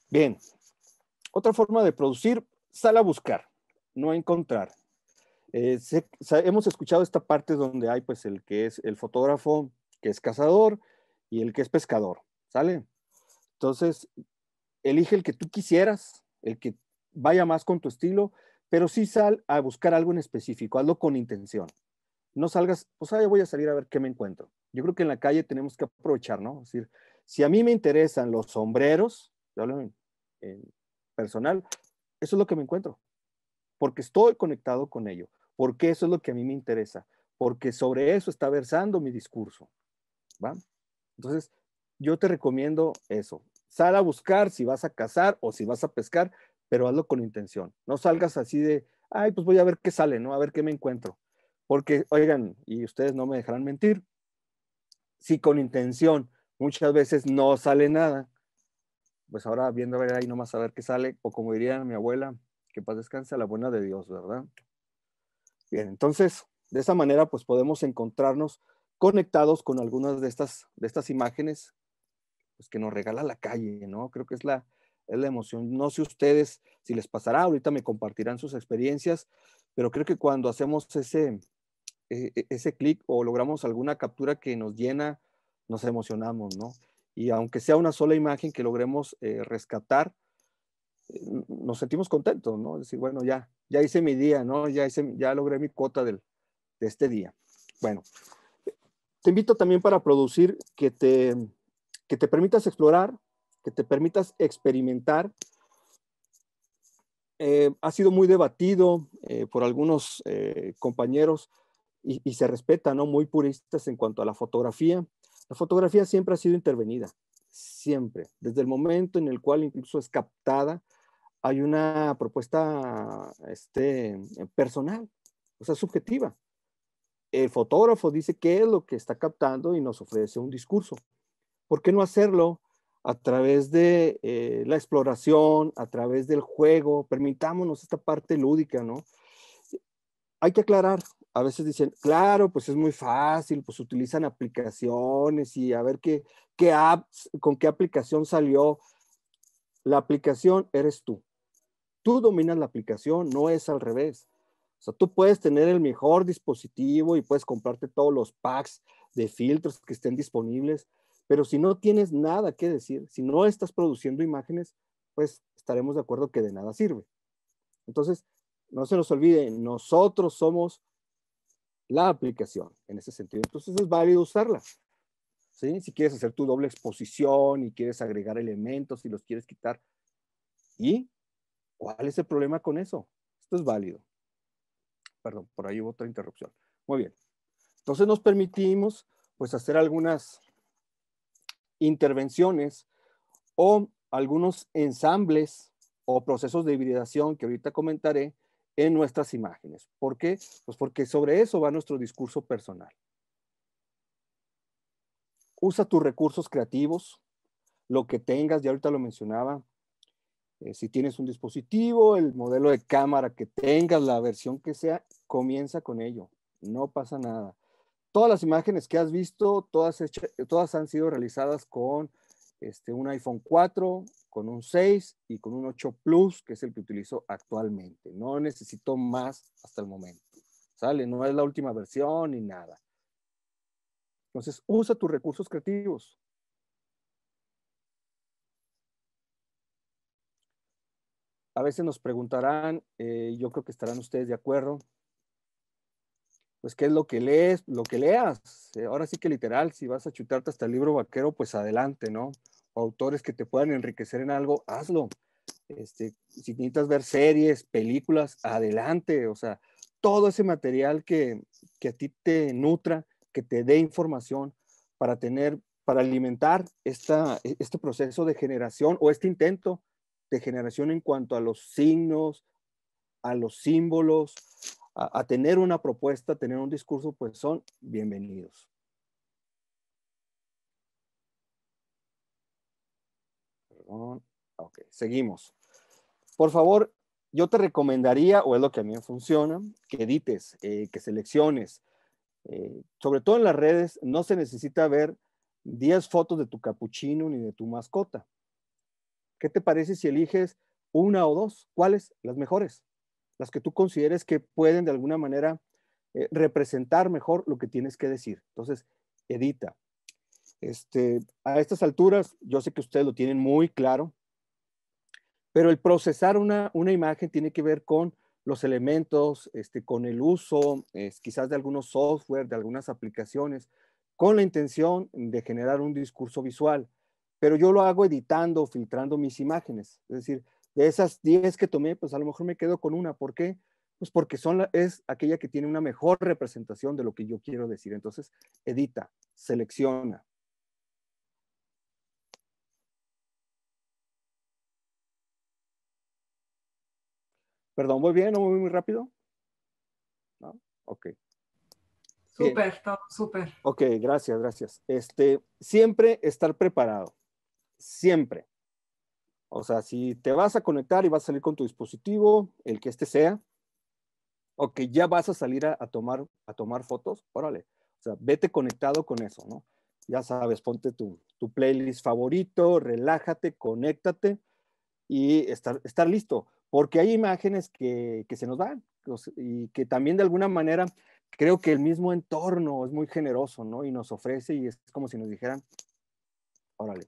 Bien, otra forma de producir sal a buscar, no a encontrar. Eh, hemos escuchado esta parte donde hay pues el que es el fotógrafo que es cazador y el que es pescador, ¿sale? Entonces, elige el que tú quisieras, el que vaya más con tu estilo, pero sí sal a buscar algo en específico, hazlo con intención. No salgas, o pues, sea, voy a salir a ver qué me encuentro. Yo creo que en la calle tenemos que aprovechar, ¿no? Es decir, si a mí me interesan los sombreros, yo hablo en personal, eso es lo que me encuentro, porque estoy conectado con ello, porque eso es lo que a mí me interesa, porque sobre eso está versando mi discurso. Entonces, yo te recomiendo eso. Sal a buscar si vas a cazar o si vas a pescar, pero hazlo con intención. No salgas así de, ay, pues voy a ver qué sale, ¿no? A ver qué me encuentro. Porque, oigan, y ustedes no me dejarán mentir, si con intención muchas veces no sale nada, pues ahora viendo a ver ahí nomás a ver qué sale, o como diría mi abuela, que paz descanse la buena de Dios, ¿verdad? Bien, entonces, de esa manera, pues podemos encontrarnos conectados con algunas de estas, de estas imágenes pues, que nos regala la calle, ¿no? Creo que es la, es la emoción. No sé ustedes si les pasará, ahorita me compartirán sus experiencias, pero creo que cuando hacemos ese, e, e, ese clic o logramos alguna captura que nos llena, nos emocionamos, ¿no? y aunque sea una sola imagen que logremos eh, rescatar, eh, nos sentimos contentos, ¿no? decir, bueno, ya, ya hice mi día, ¿no? Ya, ya logré mi cuota de este día. Bueno, eh, te invito también para producir que te, te permitas explorar, que te permitas experimentar. ha sido muy debatido por algunos compañeros y, y, se respeta, ¿no? Muy puristas en cuanto a la fotografía la fotografía siempre ha sido intervenida, siempre. Desde el momento en el cual incluso es captada, hay una propuesta este, personal, o sea, subjetiva. El fotógrafo dice qué es lo que está captando y nos ofrece un discurso. ¿Por qué no hacerlo a través de eh, la exploración, a través del juego? Permitámonos esta parte lúdica, ¿no? Hay que aclarar, a veces dicen, claro, pues es muy fácil, pues utilizan aplicaciones y a ver qué, qué apps, con qué aplicación salió. La aplicación eres tú. Tú dominas la aplicación, no es al revés. O sea, tú puedes tener el mejor dispositivo y puedes comprarte todos los packs de filtros que estén disponibles, pero si no tienes nada que decir, si no estás produciendo imágenes, pues estaremos de acuerdo que de nada sirve. Entonces, no se nos olvide, nosotros somos la aplicación en ese sentido. Entonces es válido usarla. ¿sí? Si quieres hacer tu doble exposición y quieres agregar elementos y los quieres quitar. ¿Y cuál es el problema con eso? Esto es válido. Perdón, por ahí hubo otra interrupción. Muy bien. Entonces nos permitimos pues hacer algunas intervenciones o algunos ensambles o procesos de hibridación que ahorita comentaré, en nuestras imágenes. ¿Por qué? Pues porque sobre eso va nuestro discurso personal. Usa tus recursos creativos, lo que tengas, ya ahorita lo mencionaba, eh, si tienes un dispositivo, el modelo de cámara que tengas, la versión que sea, comienza con ello. No pasa nada. Todas las imágenes que has visto, todas, todas han sido realizadas con este, un iPhone 4, con un 6 y con un 8 Plus, que es el que utilizo actualmente. No necesito más hasta el momento. ¿Sale? No es la última versión ni nada. Entonces, usa tus recursos creativos. A veces nos preguntarán, eh, yo creo que estarán ustedes de acuerdo, pues qué es lo que lees, lo que leas. ahora sí que literal, si vas a chutarte hasta el libro vaquero, pues adelante, ¿no? autores que te puedan enriquecer en algo, hazlo. Este, si necesitas ver series, películas, adelante. O sea, todo ese material que, a ti te nutra, que te dé información para tener, para alimentar e-, este proceso de generación o este intento de generación en cuanto a los signos, a los símbolos, a, a tener una propuesta, a tener un discurso, pues son bienvenidos. Mm, seguimos. Por favor, yo te recomendaría, o es lo que a mí me funciona, que edites, eh, que selecciones. Eh, sobre todo en las redes, no se necesita ver 10 fotos de tu capuchino ni de tu mascota. ¿Qué te parece si eliges una o dos? ¿Cuáles? Las mejores. Las que tú consideres que pueden de alguna manera eh, representar mejor lo que tienes que decir. Entonces, edita, este, a estas alturas, yo sé que ustedes lo tienen muy claro, pero el procesar una, una imagen tiene que ver con los elementos, este, con el uso quizás de algunos software, de algunas aplicaciones, con la intención de generar un discurso visual. Pero yo lo hago editando, filtrando mis imágenes. Es decir, de esas 10 que tomé, pues a lo mejor me quedo con una. ¿Por qué? Pues porque son es aquella que tiene una mejor representación de lo que yo quiero decir. Entonces, edita, selecciona, Perdón, ¿voy bien o voy muy rápido? ¿No? Ok. Súper, todo súper. Ok, gracias, gracias. Este, siempre estar preparado. Siempre. O sea, si te vas a conectar y vas a salir con tu dispositivo, el que este sea, o que ya vas a salir a, tomar, a tomar fotos, órale. O sea, vete conectado con eso, ¿no? Ya sabes, ponte tu, playlist favorito, relájate, conéctate y estar, estar listo porque hay imágenes que, se nos dan y que también de alguna manera creo que el mismo entorno es muy generoso, ¿no? Y nos ofrece y es como si nos dijeran, órale,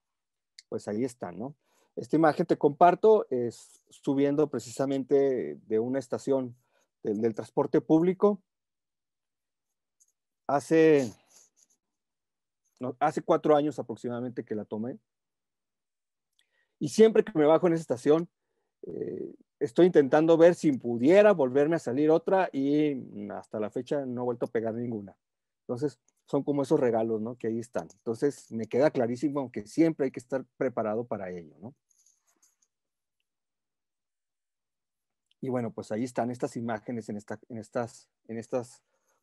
pues ahí está, ¿no? Esta imagen te comparto es subiendo precisamente de una estación del, transporte público. Hace, hace cuatro años aproximadamente que la tomé. Y siempre que me bajo en esa estación, eh, estoy intentando ver si pudiera volverme a salir otra y hasta la fecha no he vuelto a pegar ninguna. Entonces, son como esos regalos, ¿no? Que ahí están. Entonces, me queda clarísimo que siempre hay que estar preparado para ello, ¿no? Y bueno, pues ahí están estas imágenes en, en, estas, en estas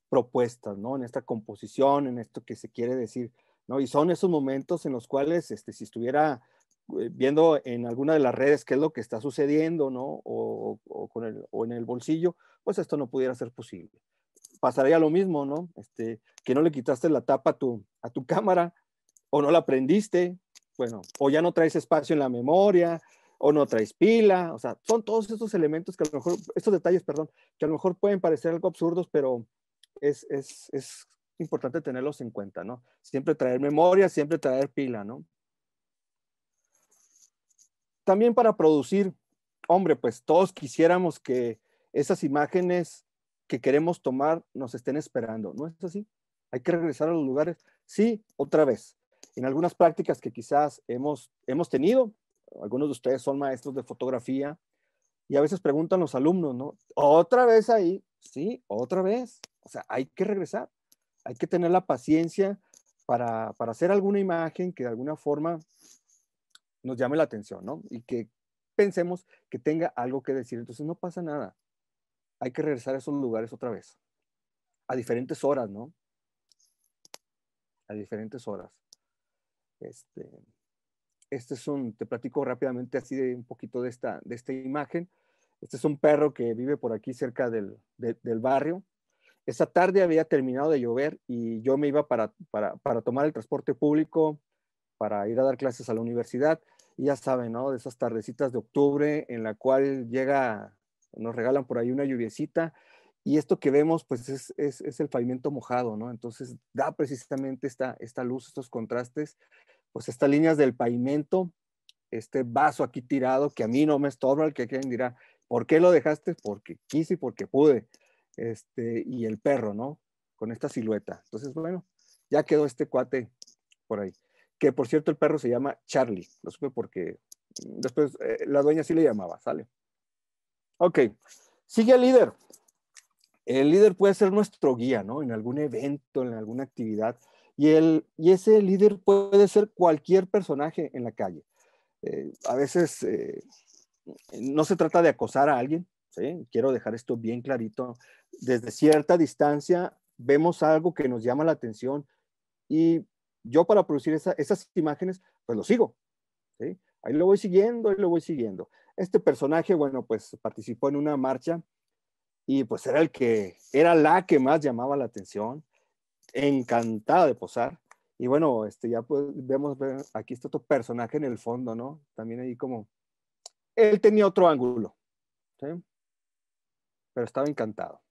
propuestas, ¿no? En esta composición, en esto que se quiere decir, ¿no? Y son esos momentos en los cuales, este, si estuviera eh, viendo en alguna de las redes qué es lo que está sucediendo, ¿no? O, en el bolsillo, pues esto no pudiera ser posible. Pasaría lo mismo, ¿no? Este, que no le quitaste la tapa a tu, cámara, o no la prendiste, bueno, o ya no traes espacio en la memoria, o no traes pila, o sea, son todos estos elementos que a lo mejor, estos detalles, perdón, que a lo mejor pueden parecer algo absurdos, pero es, es importante tenerlos en cuenta, ¿no? Siempre traer memoria, siempre traer pila, ¿no? También para producir, hombre, pues todos quisiéramos que esas imágenes que queremos tomar nos estén esperando, ¿no es así? Hay que regresar a los lugares. Sí, otra vez. En algunas prácticas que quizás hemos, hemos tenido, algunos de ustedes son maestros de fotografía, y a veces preguntan los alumnos, ¿no? Otra vez ahí, sí, otra vez. O sea, hay que regresar, hay que tener la paciencia para, para hacer alguna imagen que de alguna forma nos llame la atención, ¿no? Y que pensemos que tenga algo que decir. Entonces no pasa nada. Hay que regresar a esos lugares otra vez. A diferentes horas, ¿no? A diferentes horas. Este, este es un, te platico rápidamente así de un poquito de esta, de esta imagen. Este es un perro que vive por aquí cerca del, del barrio. Esa tarde había terminado de llover y yo me iba para, para, para tomar el transporte público, para ir a dar clases a la universidad ya saben, ¿no? De esas tardecitas de octubre en la cual llega, nos regalan por ahí una lluviecita y esto que vemos, pues es, el pavimento mojado, ¿no? Entonces da precisamente esta, esta luz, estos contrastes, pues estas líneas del pavimento, este vaso aquí tirado, que a mí no me estorba, el que alguien dirá, ¿por qué lo dejaste? Porque quise y porque pude. Este, y el perro, ¿no? Con esta silueta. Entonces, bueno, ya quedó este cuate por ahí que por cierto el perro se llama Charlie, lo supe porque después eh, la dueña sí le llamaba, ¿sale? Ok, sigue el líder. El líder puede ser nuestro guía, ¿no? En algún evento, en alguna actividad. Y, el, y ese líder puede ser cualquier personaje en la calle. Eh, a veces eh, no se trata de acosar a alguien, ¿sí? Quiero dejar esto bien clarito. Desde cierta distancia vemos algo que nos llama la atención y yo para producir esas imágenes, pues lo sigo. Ahí lo voy siguiendo, ahí lo voy siguiendo. Este personaje, bueno, pues participó en una marcha y pues era el que, era la que más llamaba la atención, encantada de posar. Y bueno, este, ya pues vemos, aquí está otro personaje en el fondo, ¿no? También ahí como, él tenía otro ángulo, Pero estaba encantado.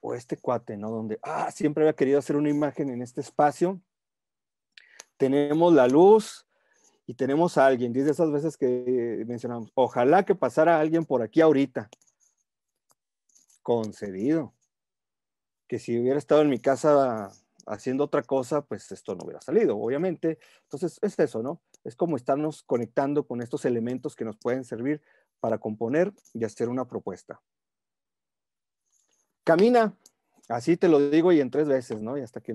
o este cuate, ¿no? Donde, ah, siempre había querido hacer una imagen en este espacio. Tenemos la luz y tenemos a alguien. Dice esas veces que mencionamos, ojalá que pasara alguien por aquí ahorita. Concedido. Que si hubiera estado en mi casa haciendo otra cosa, pues esto no hubiera salido, obviamente. Entonces, es eso, ¿no? Es como estarnos conectando con estos elementos que nos pueden servir para componer y hacer una propuesta. Camina, así te lo digo y en tres veces, ¿no? Y hasta que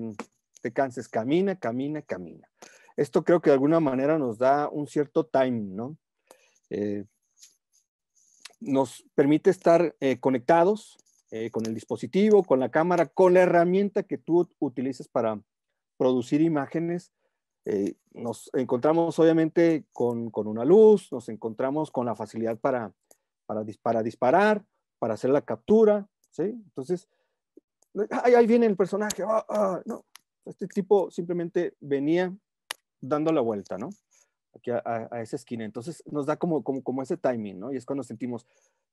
te canses, camina, camina, camina. Esto creo que de alguna manera nos da un cierto time, ¿no? Eh, nos permite estar eh, conectados eh, con el dispositivo, con la cámara, con la herramienta que tú utilizas para producir imágenes. nos encontramos obviamente con, una luz, nos encontramos con la facilidad para, para, disparar, para hacer la captura, entonces, ahí, viene el personaje, ah, ah, no. Este tipo simplemente venía dando la vuelta, ¿no? Aquí a, esa esquina. Entonces nos da como, como, ese timing, ¿no? Y es cuando nos sentimos,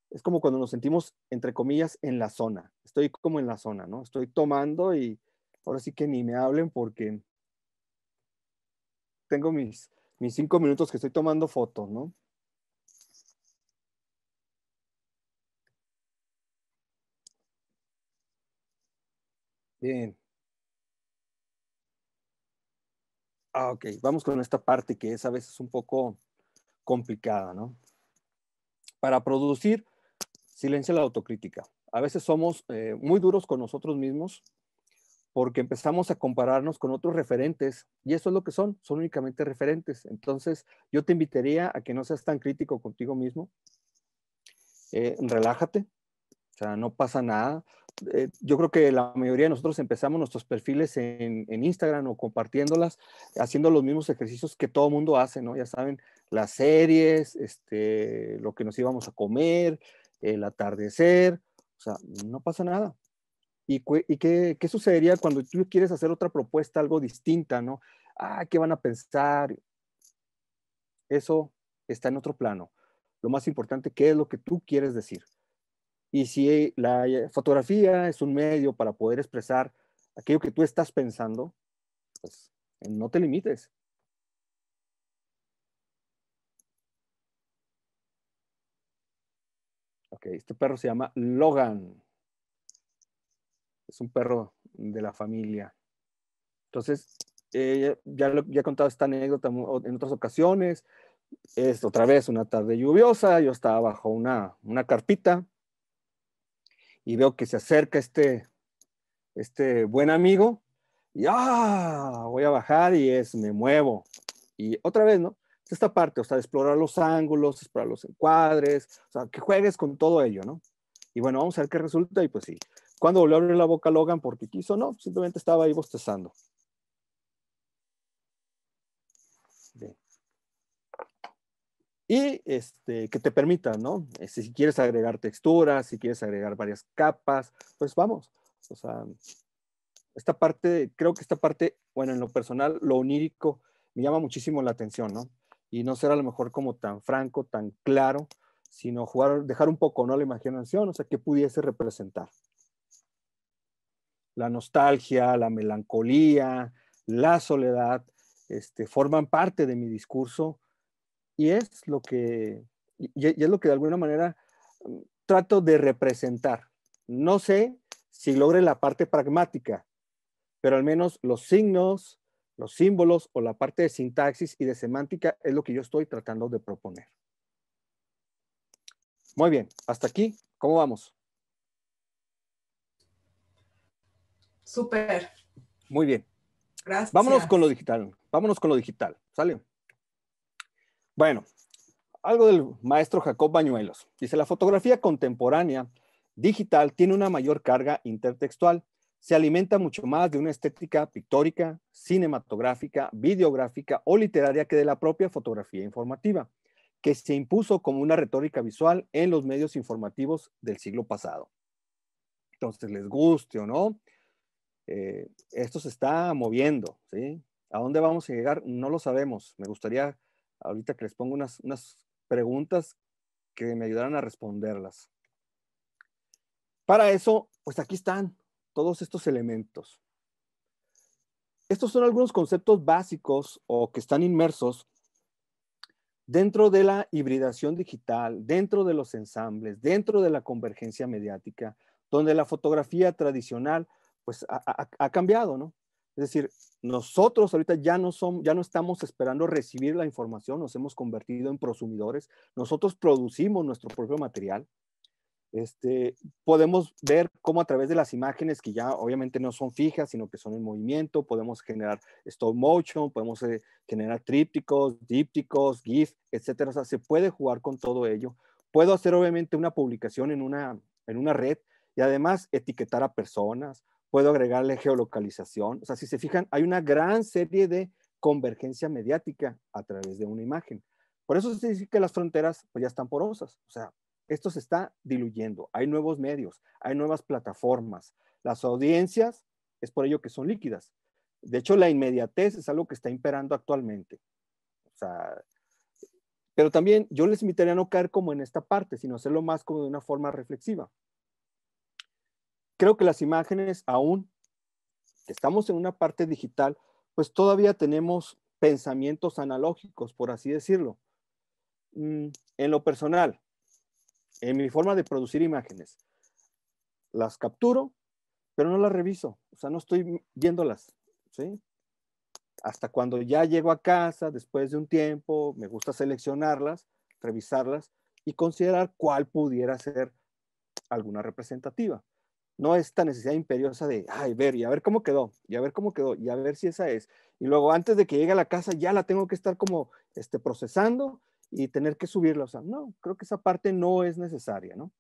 es como cuando nos sentimos, entre comillas, en la zona. Estoy como en la zona, ¿no? Estoy tomando y ahora sí que ni me hablen porque tengo mis, mis cinco minutos que estoy tomando fotos, ¿no? Bien. Ah, ok, vamos con esta parte que es a veces un poco complicada, ¿no? Para producir, a la autocrítica. A veces somos eh, muy duros con nosotros mismos porque empezamos a compararnos con otros referentes y eso es lo que son, son únicamente referentes. Entonces, yo te invitaría a que no seas tan crítico contigo mismo. Eh, relájate, o sea, no pasa nada. Eh, yo creo que la mayoría de nosotros empezamos nuestros perfiles en, Instagram o compartiéndolas, haciendo los mismos ejercicios que todo mundo hace, ¿no? Ya saben, las series, este, lo que nos íbamos a comer, el atardecer, o sea, no pasa nada. ¿Y, qué, qué, sucedería cuando tú quieres hacer otra propuesta, algo distinta, ¿no? Ah, ¿qué van a pensar? Eso está en otro plano. Lo más importante, ¿qué es lo que tú quieres decir? Y si la fotografía es un medio para poder expresar aquello que tú estás pensando, pues no te limites. Ok, este perro se llama Logan. Es un perro de la familia. Entonces, eh, ya, ya he contado esta anécdota en otras ocasiones. Es otra vez una tarde lluviosa. Yo estaba bajo una, una carpita y veo que se acerca este, este buen amigo y ah, voy a bajar y es, me muevo. Y otra vez, ¿no? Esta parte, o sea, explorar los ángulos, explorar los encuadres, o sea, que juegues con todo ello, ¿no? Y bueno, vamos a ver qué resulta y pues sí. Cuando volvió a abrir la boca Logan porque quiso, no, simplemente estaba ahí bostezando. y este, que te permita, ¿no? Este, si quieres agregar texturas, si quieres agregar varias capas, pues vamos. O sea, esta parte, creo que esta parte, bueno, en lo personal, lo onírico me llama muchísimo la atención, ¿no? Y no ser a lo mejor como tan franco, tan claro, sino jugar, dejar un poco, ¿no? La imaginación, o sea, qué pudiese representar. La nostalgia, la melancolía, la soledad, este, forman parte de mi discurso y es lo que, es lo que de alguna manera mm, trato de representar. No sé si logre la parte pragmática, pero al menos los signos, los símbolos o la parte de sintaxis y de semántica es lo que yo estoy tratando de proponer. Muy bien, hasta aquí, ¿cómo vamos? Súper. Muy bien. Gracias. Vámonos con lo digital, vámonos con lo digital, ¿sale? Bueno, algo del maestro Jacob Bañuelos. Dice, la fotografía contemporánea digital tiene una mayor carga intertextual, se alimenta mucho más de una estética pictórica, cinematográfica, videográfica o literaria que de la propia fotografía informativa, que se impuso como una retórica visual en los medios informativos del siglo pasado. Entonces, les guste o no, eh, esto se está moviendo, ¿sí? ¿A dónde vamos a llegar? No lo sabemos. Me gustaría ahorita que les pongo unas, preguntas que me ayudarán a responderlas. Para eso, pues aquí están todos estos elementos. Estos son algunos conceptos básicos o que están inmersos dentro de la hibridación digital, dentro de los ensambles, dentro de la convergencia mediática, donde la fotografía tradicional pues ha cambiado, ¿no? Es decir, nosotros ahorita ya no, ya no estamos esperando recibir la información, nos hemos convertido en prosumidores, nosotros producimos nuestro propio material. Este, podemos ver cómo a través de las imágenes que ya obviamente no son fijas, sino que son en movimiento, podemos generar stop motion, podemos eh, generar trípticos, dípticos, GIF, etcétera. O sea, se puede jugar con todo ello. Puedo hacer obviamente una publicación en una, en una red y además etiquetar a personas, puedo agregarle geolocalización. O sea, si se fijan, hay una gran serie de convergencia mediática a través de una imagen. Por eso se dice que las fronteras pues, ya están porosas. O sea, esto se está diluyendo. Hay nuevos medios, hay nuevas plataformas. Las audiencias es por ello que son líquidas. De hecho, la inmediatez es algo que está imperando actualmente. O sea, pero también yo les invitaría a no caer como en esta parte, sino hacerlo más como de una forma reflexiva creo que las imágenes aún estamos en una parte digital, pues todavía tenemos pensamientos analógicos, por así decirlo. Mm, en lo personal, en mi forma de producir imágenes, las capturo, pero no las reviso, o sea, no estoy viéndolas, ¿sí? Hasta cuando ya llego a casa, después de un tiempo, me gusta seleccionarlas, revisarlas y considerar cuál pudiera ser alguna representativa no esta necesidad imperiosa de, ay, ver y a ver cómo quedó, y a ver cómo quedó, y a ver si esa es. Y luego antes de que llegue a la casa ya la tengo que estar como este, procesando y tener que subirla. O sea, no, creo que esa parte no es necesaria, ¿no?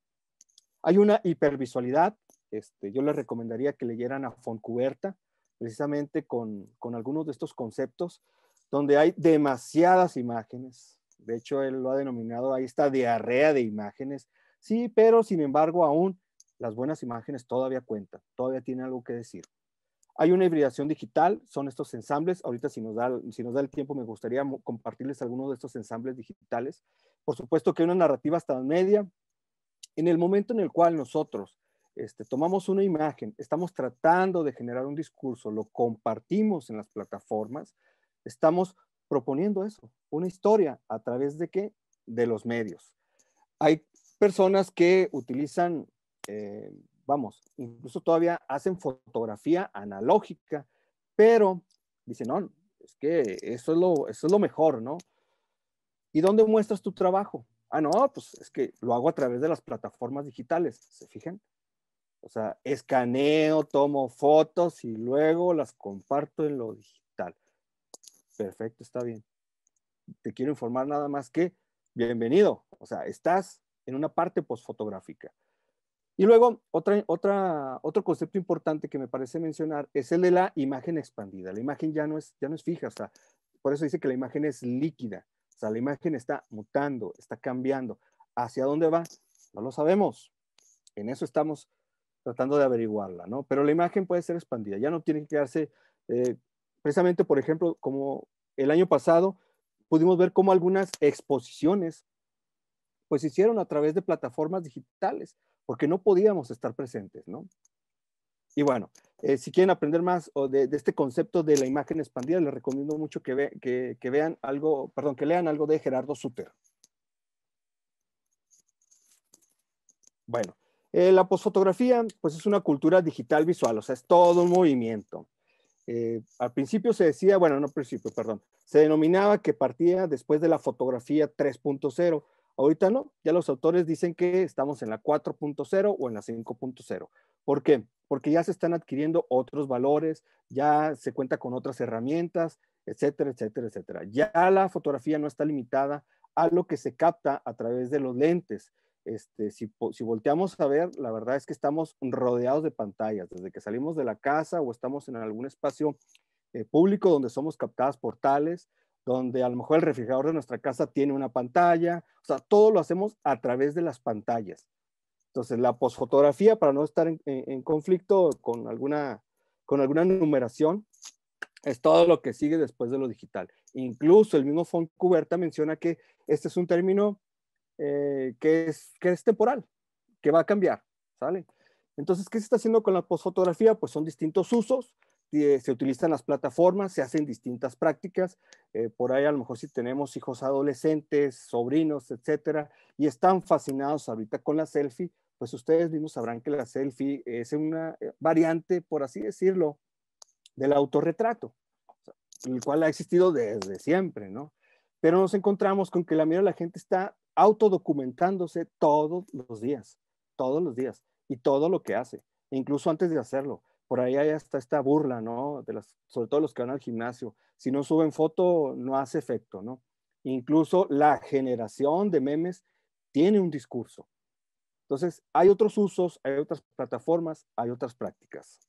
Hay una hipervisualidad, este, yo les recomendaría que leyeran a Foncuberta, precisamente con, con algunos de estos conceptos, donde hay demasiadas imágenes. De hecho, él lo ha denominado, ahí esta diarrea de imágenes. Sí, pero sin embargo, aún las buenas imágenes todavía cuentan, todavía tienen algo que decir. Hay una hibridación digital, son estos ensambles. Ahorita si nos da, si nos da el tiempo me gustaría compartirles algunos de estos ensambles digitales. Por supuesto que hay una narrativa hasta media. En el momento en el cual nosotros este, tomamos una imagen, estamos tratando de generar un discurso, lo compartimos en las plataformas, estamos proponiendo eso, una historia a través de qué? De los medios. Hay personas que utilizan eh, vamos, incluso todavía hacen fotografía analógica, pero dicen, no, es que eso es lo, eso es lo mejor, ¿no? ¿Y dónde muestras tu trabajo? Ah, no, pues es que lo hago a través de las plataformas digitales, ¿se fijan? O sea, escaneo, tomo fotos y luego las comparto en lo digital. Perfecto, está bien. Te quiero informar nada más que, bienvenido, o sea, estás en una parte posfotográfica. Y luego, otra, otro concepto importante que me parece mencionar es el de la imagen expandida. La imagen ya no es, ya no es fija, o sea, por eso dice que la imagen es líquida, o sea, la imagen está mutando, está cambiando. ¿Hacia dónde va? No lo sabemos. En eso estamos tratando de averiguarla, ¿no? Pero la imagen puede ser expandida, ya no tiene que quedarse, eh, precisamente, por ejemplo, como el año pasado pudimos ver cómo algunas exposiciones pues hicieron a través de plataformas digitales porque no podíamos estar presentes, ¿no? Y bueno, eh, si quieren aprender más de, este concepto de la imagen expandida, les recomiendo mucho que, vean algo, perdón, que lean algo de Gerardo Suter. Bueno, eh, la posfotografía, pues es una cultura digital visual, o sea, es todo un movimiento. Eh, al principio se decía, bueno, no al principio, perdón, se denominaba que partía después de la fotografía 3.0, Ahorita no, ya los autores dicen que estamos en la 4.0 o en la 5.0. ¿Por qué? Porque ya se están adquiriendo otros valores, ya se cuenta con otras herramientas, etcétera, etcétera, etcétera. Ya la fotografía no está limitada a lo que se capta a través de los lentes. Este, si, volteamos a ver, la verdad es que estamos rodeados de pantallas, desde que salimos de la casa o estamos en algún espacio eh, público donde somos captadas por tales, donde a lo mejor el refrigerador de nuestra casa tiene una pantalla, o sea, todo lo hacemos a través de las pantallas. Entonces, la posfotografía, para no estar en, conflicto con alguna, con alguna numeración, es todo lo que sigue después de lo digital. Incluso el mismo Foncuberta menciona que este es un término eh, que, es, que es temporal, que va a cambiar, ¿sale? Entonces, ¿qué se está haciendo con la posfotografía? Pues son distintos usos. Eh, se utilizan las plataformas, se hacen distintas prácticas, eh, por ahí a lo mejor si tenemos hijos adolescentes, sobrinos, etcétera, y están fascinados ahorita con la selfie, pues ustedes mismos sabrán que la selfie es una eh, variante, por así decirlo, del autorretrato, el cual ha existido desde siempre, ¿no? Pero nos encontramos con que la mayoría de la gente está autodocumentándose todos los días, todos los días, y todo lo que hace, incluso antes de hacerlo por ahí hay hasta esta burla, ¿no? De las, sobre todo los que van al gimnasio. Si no suben foto, no hace efecto, ¿no? Incluso la generación de memes tiene un discurso. Entonces, hay otros usos, hay otras plataformas, hay otras prácticas.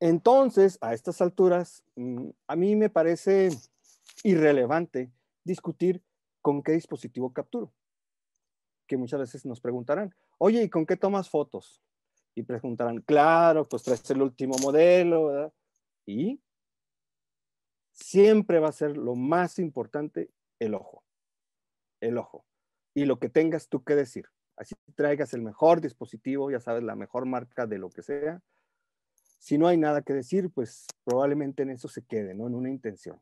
Entonces, a estas alturas, mm, a mí me parece irrelevante discutir con qué dispositivo capturo, que muchas veces nos preguntarán, oye, ¿y con qué tomas fotos? y preguntarán, claro, pues traes el último modelo, ¿verdad? Y siempre va a ser lo más importante el ojo, el ojo, y lo que tengas tú que decir. Así traigas el mejor dispositivo, ya sabes, la mejor marca de lo que sea. Si no hay nada que decir, pues probablemente en eso se quede, ¿no? En una intención.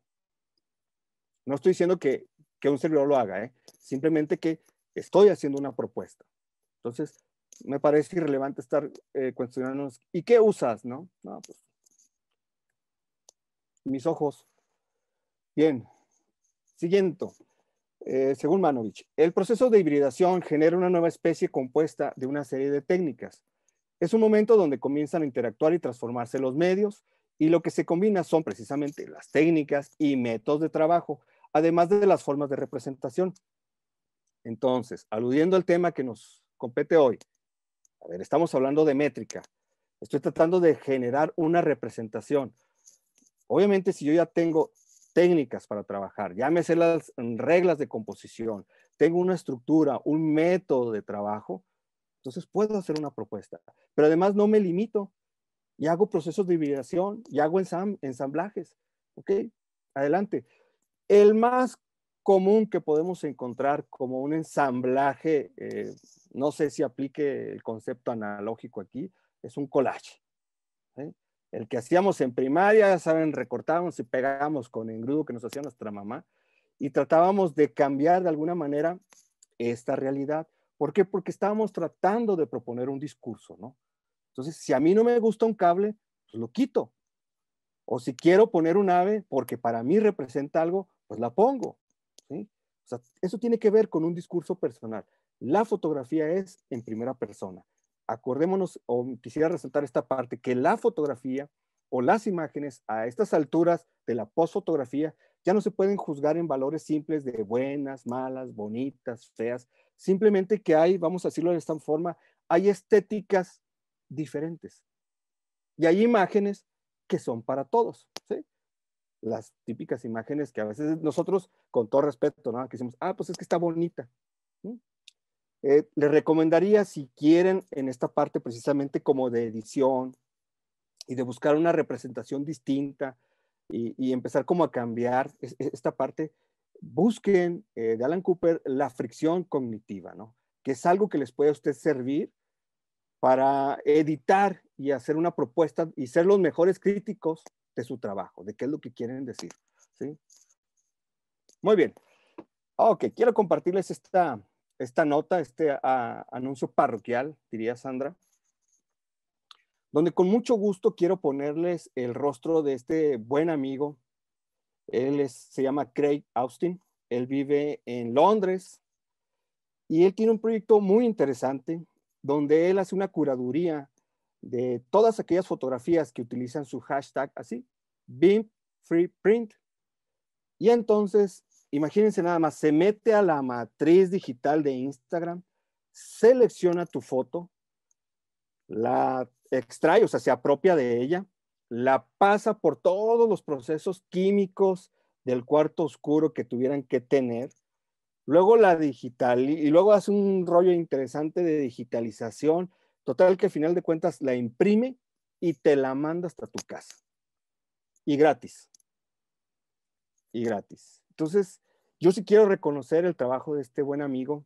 No estoy diciendo que, que un servidor lo haga, ¿eh? simplemente que estoy haciendo una propuesta. Entonces, me parece irrelevante estar eh, cuestionándonos, ¿y qué usas? No, pues, mis ojos. Bien, siguiente. Eh, según Manovich, el proceso de hibridación genera una nueva especie compuesta de una serie de técnicas. Es un momento donde comienzan a interactuar y transformarse los medios y lo que se combina son precisamente las técnicas y métodos de trabajo, además de las formas de representación. Entonces, aludiendo al tema que nos compete hoy, a ver, estamos hablando de métrica. Estoy tratando de generar una representación. Obviamente, si yo ya tengo técnicas para trabajar, ya me sé las reglas de composición, tengo una estructura, un método de trabajo, entonces puedo hacer una propuesta. Pero además no me limito y hago procesos de vibración y hago ensamblajes. ¿Ok? Adelante. El más común que podemos encontrar como un ensamblaje, eh, no sé si aplique el concepto analógico aquí, es un collage. El que hacíamos en primaria, saben, recortábamos y pegábamos con engrudo que nos hacía nuestra mamá y tratábamos de cambiar de alguna manera esta realidad. ¿Por qué? Porque estábamos tratando de proponer un discurso, ¿no? Entonces, si a mí no me gusta un cable, pues lo quito. O si quiero poner un ave porque para mí representa algo, pues la pongo. O sea, eso tiene que ver con un discurso personal. La fotografía es en primera persona. Acordémonos, o quisiera resaltar esta parte, que la fotografía o las imágenes a estas alturas de la postfotografía ya no se pueden juzgar en valores simples de buenas, malas, bonitas, feas. Simplemente que hay, vamos a decirlo de esta forma, hay estéticas diferentes. Y hay imágenes que son para todos. ¿sí? las típicas imágenes que a veces nosotros, con todo respeto, ¿no? que decimos, ah, pues es que está bonita. le eh, les recomendaría, si quieren, en esta parte precisamente como de edición y de buscar una representación distinta y, empezar como a cambiar esta parte, busquen eh, de Alan Cooper la fricción cognitiva, ¿no? que es algo que les puede a usted servir para editar y hacer una propuesta y ser los mejores críticos de su trabajo, de qué es lo que quieren decir. ¿sí? Muy bien. Ok, quiero compartirles esta, esta nota, este anuncio parroquial, diría Sandra, donde con mucho gusto quiero ponerles el rostro de este buen amigo. Él se llama Craig Austin, él vive en Londres y él tiene un proyecto muy interesante donde él hace una curaduría de todas aquellas fotografías que utilizan su hashtag así, BIM Free Print. Y entonces, imagínense nada más, se mete a la matriz digital de Instagram, selecciona tu foto, la extrae, o sea, se apropia de ella, la pasa por todos los procesos químicos del cuarto oscuro que tuvieran que tener, luego la digital y luego hace un rollo interesante de digitalización Total que al final de cuentas la imprime y te la manda hasta tu casa. Y gratis. Y gratis. Entonces, yo sí quiero reconocer el trabajo de este buen amigo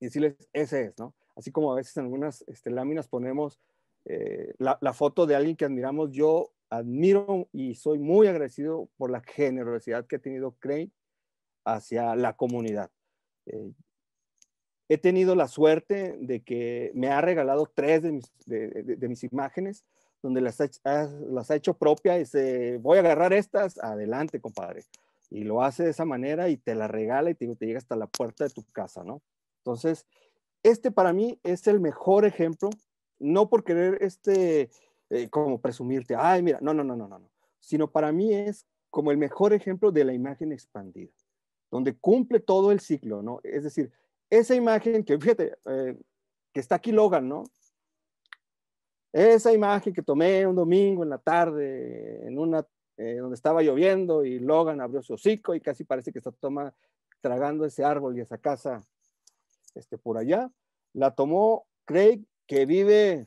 y decirles, ese es, ¿no? Así como a veces en algunas este, láminas ponemos eh, la, foto de alguien que admiramos, yo admiro y soy muy agradecido por la generosidad que ha tenido Crane hacia la comunidad. Eh, He tenido la suerte de que me ha regalado tres de mis, imágenes, donde las ha, ah, las ha hecho propia y dice, voy a agarrar estas, adelante, compadre. Y lo hace de esa manera y te la regala y te, llega hasta la puerta de tu casa, ¿no? Entonces, este para mí es el mejor ejemplo, no por querer este, eh, como presumirte, ay, mira, no, no, no, no, no, sino para mí es como el mejor ejemplo de la imagen expandida, donde cumple todo el ciclo, ¿no? Es decir, esa imagen que, fíjate, eh, que está aquí Logan, ¿no? Esa imagen que tomé un domingo en la tarde, en una, eh, donde estaba lloviendo y Logan abrió su hocico y casi parece que está toma, tragando ese árbol y esa casa este, por allá, la tomó Craig, que vive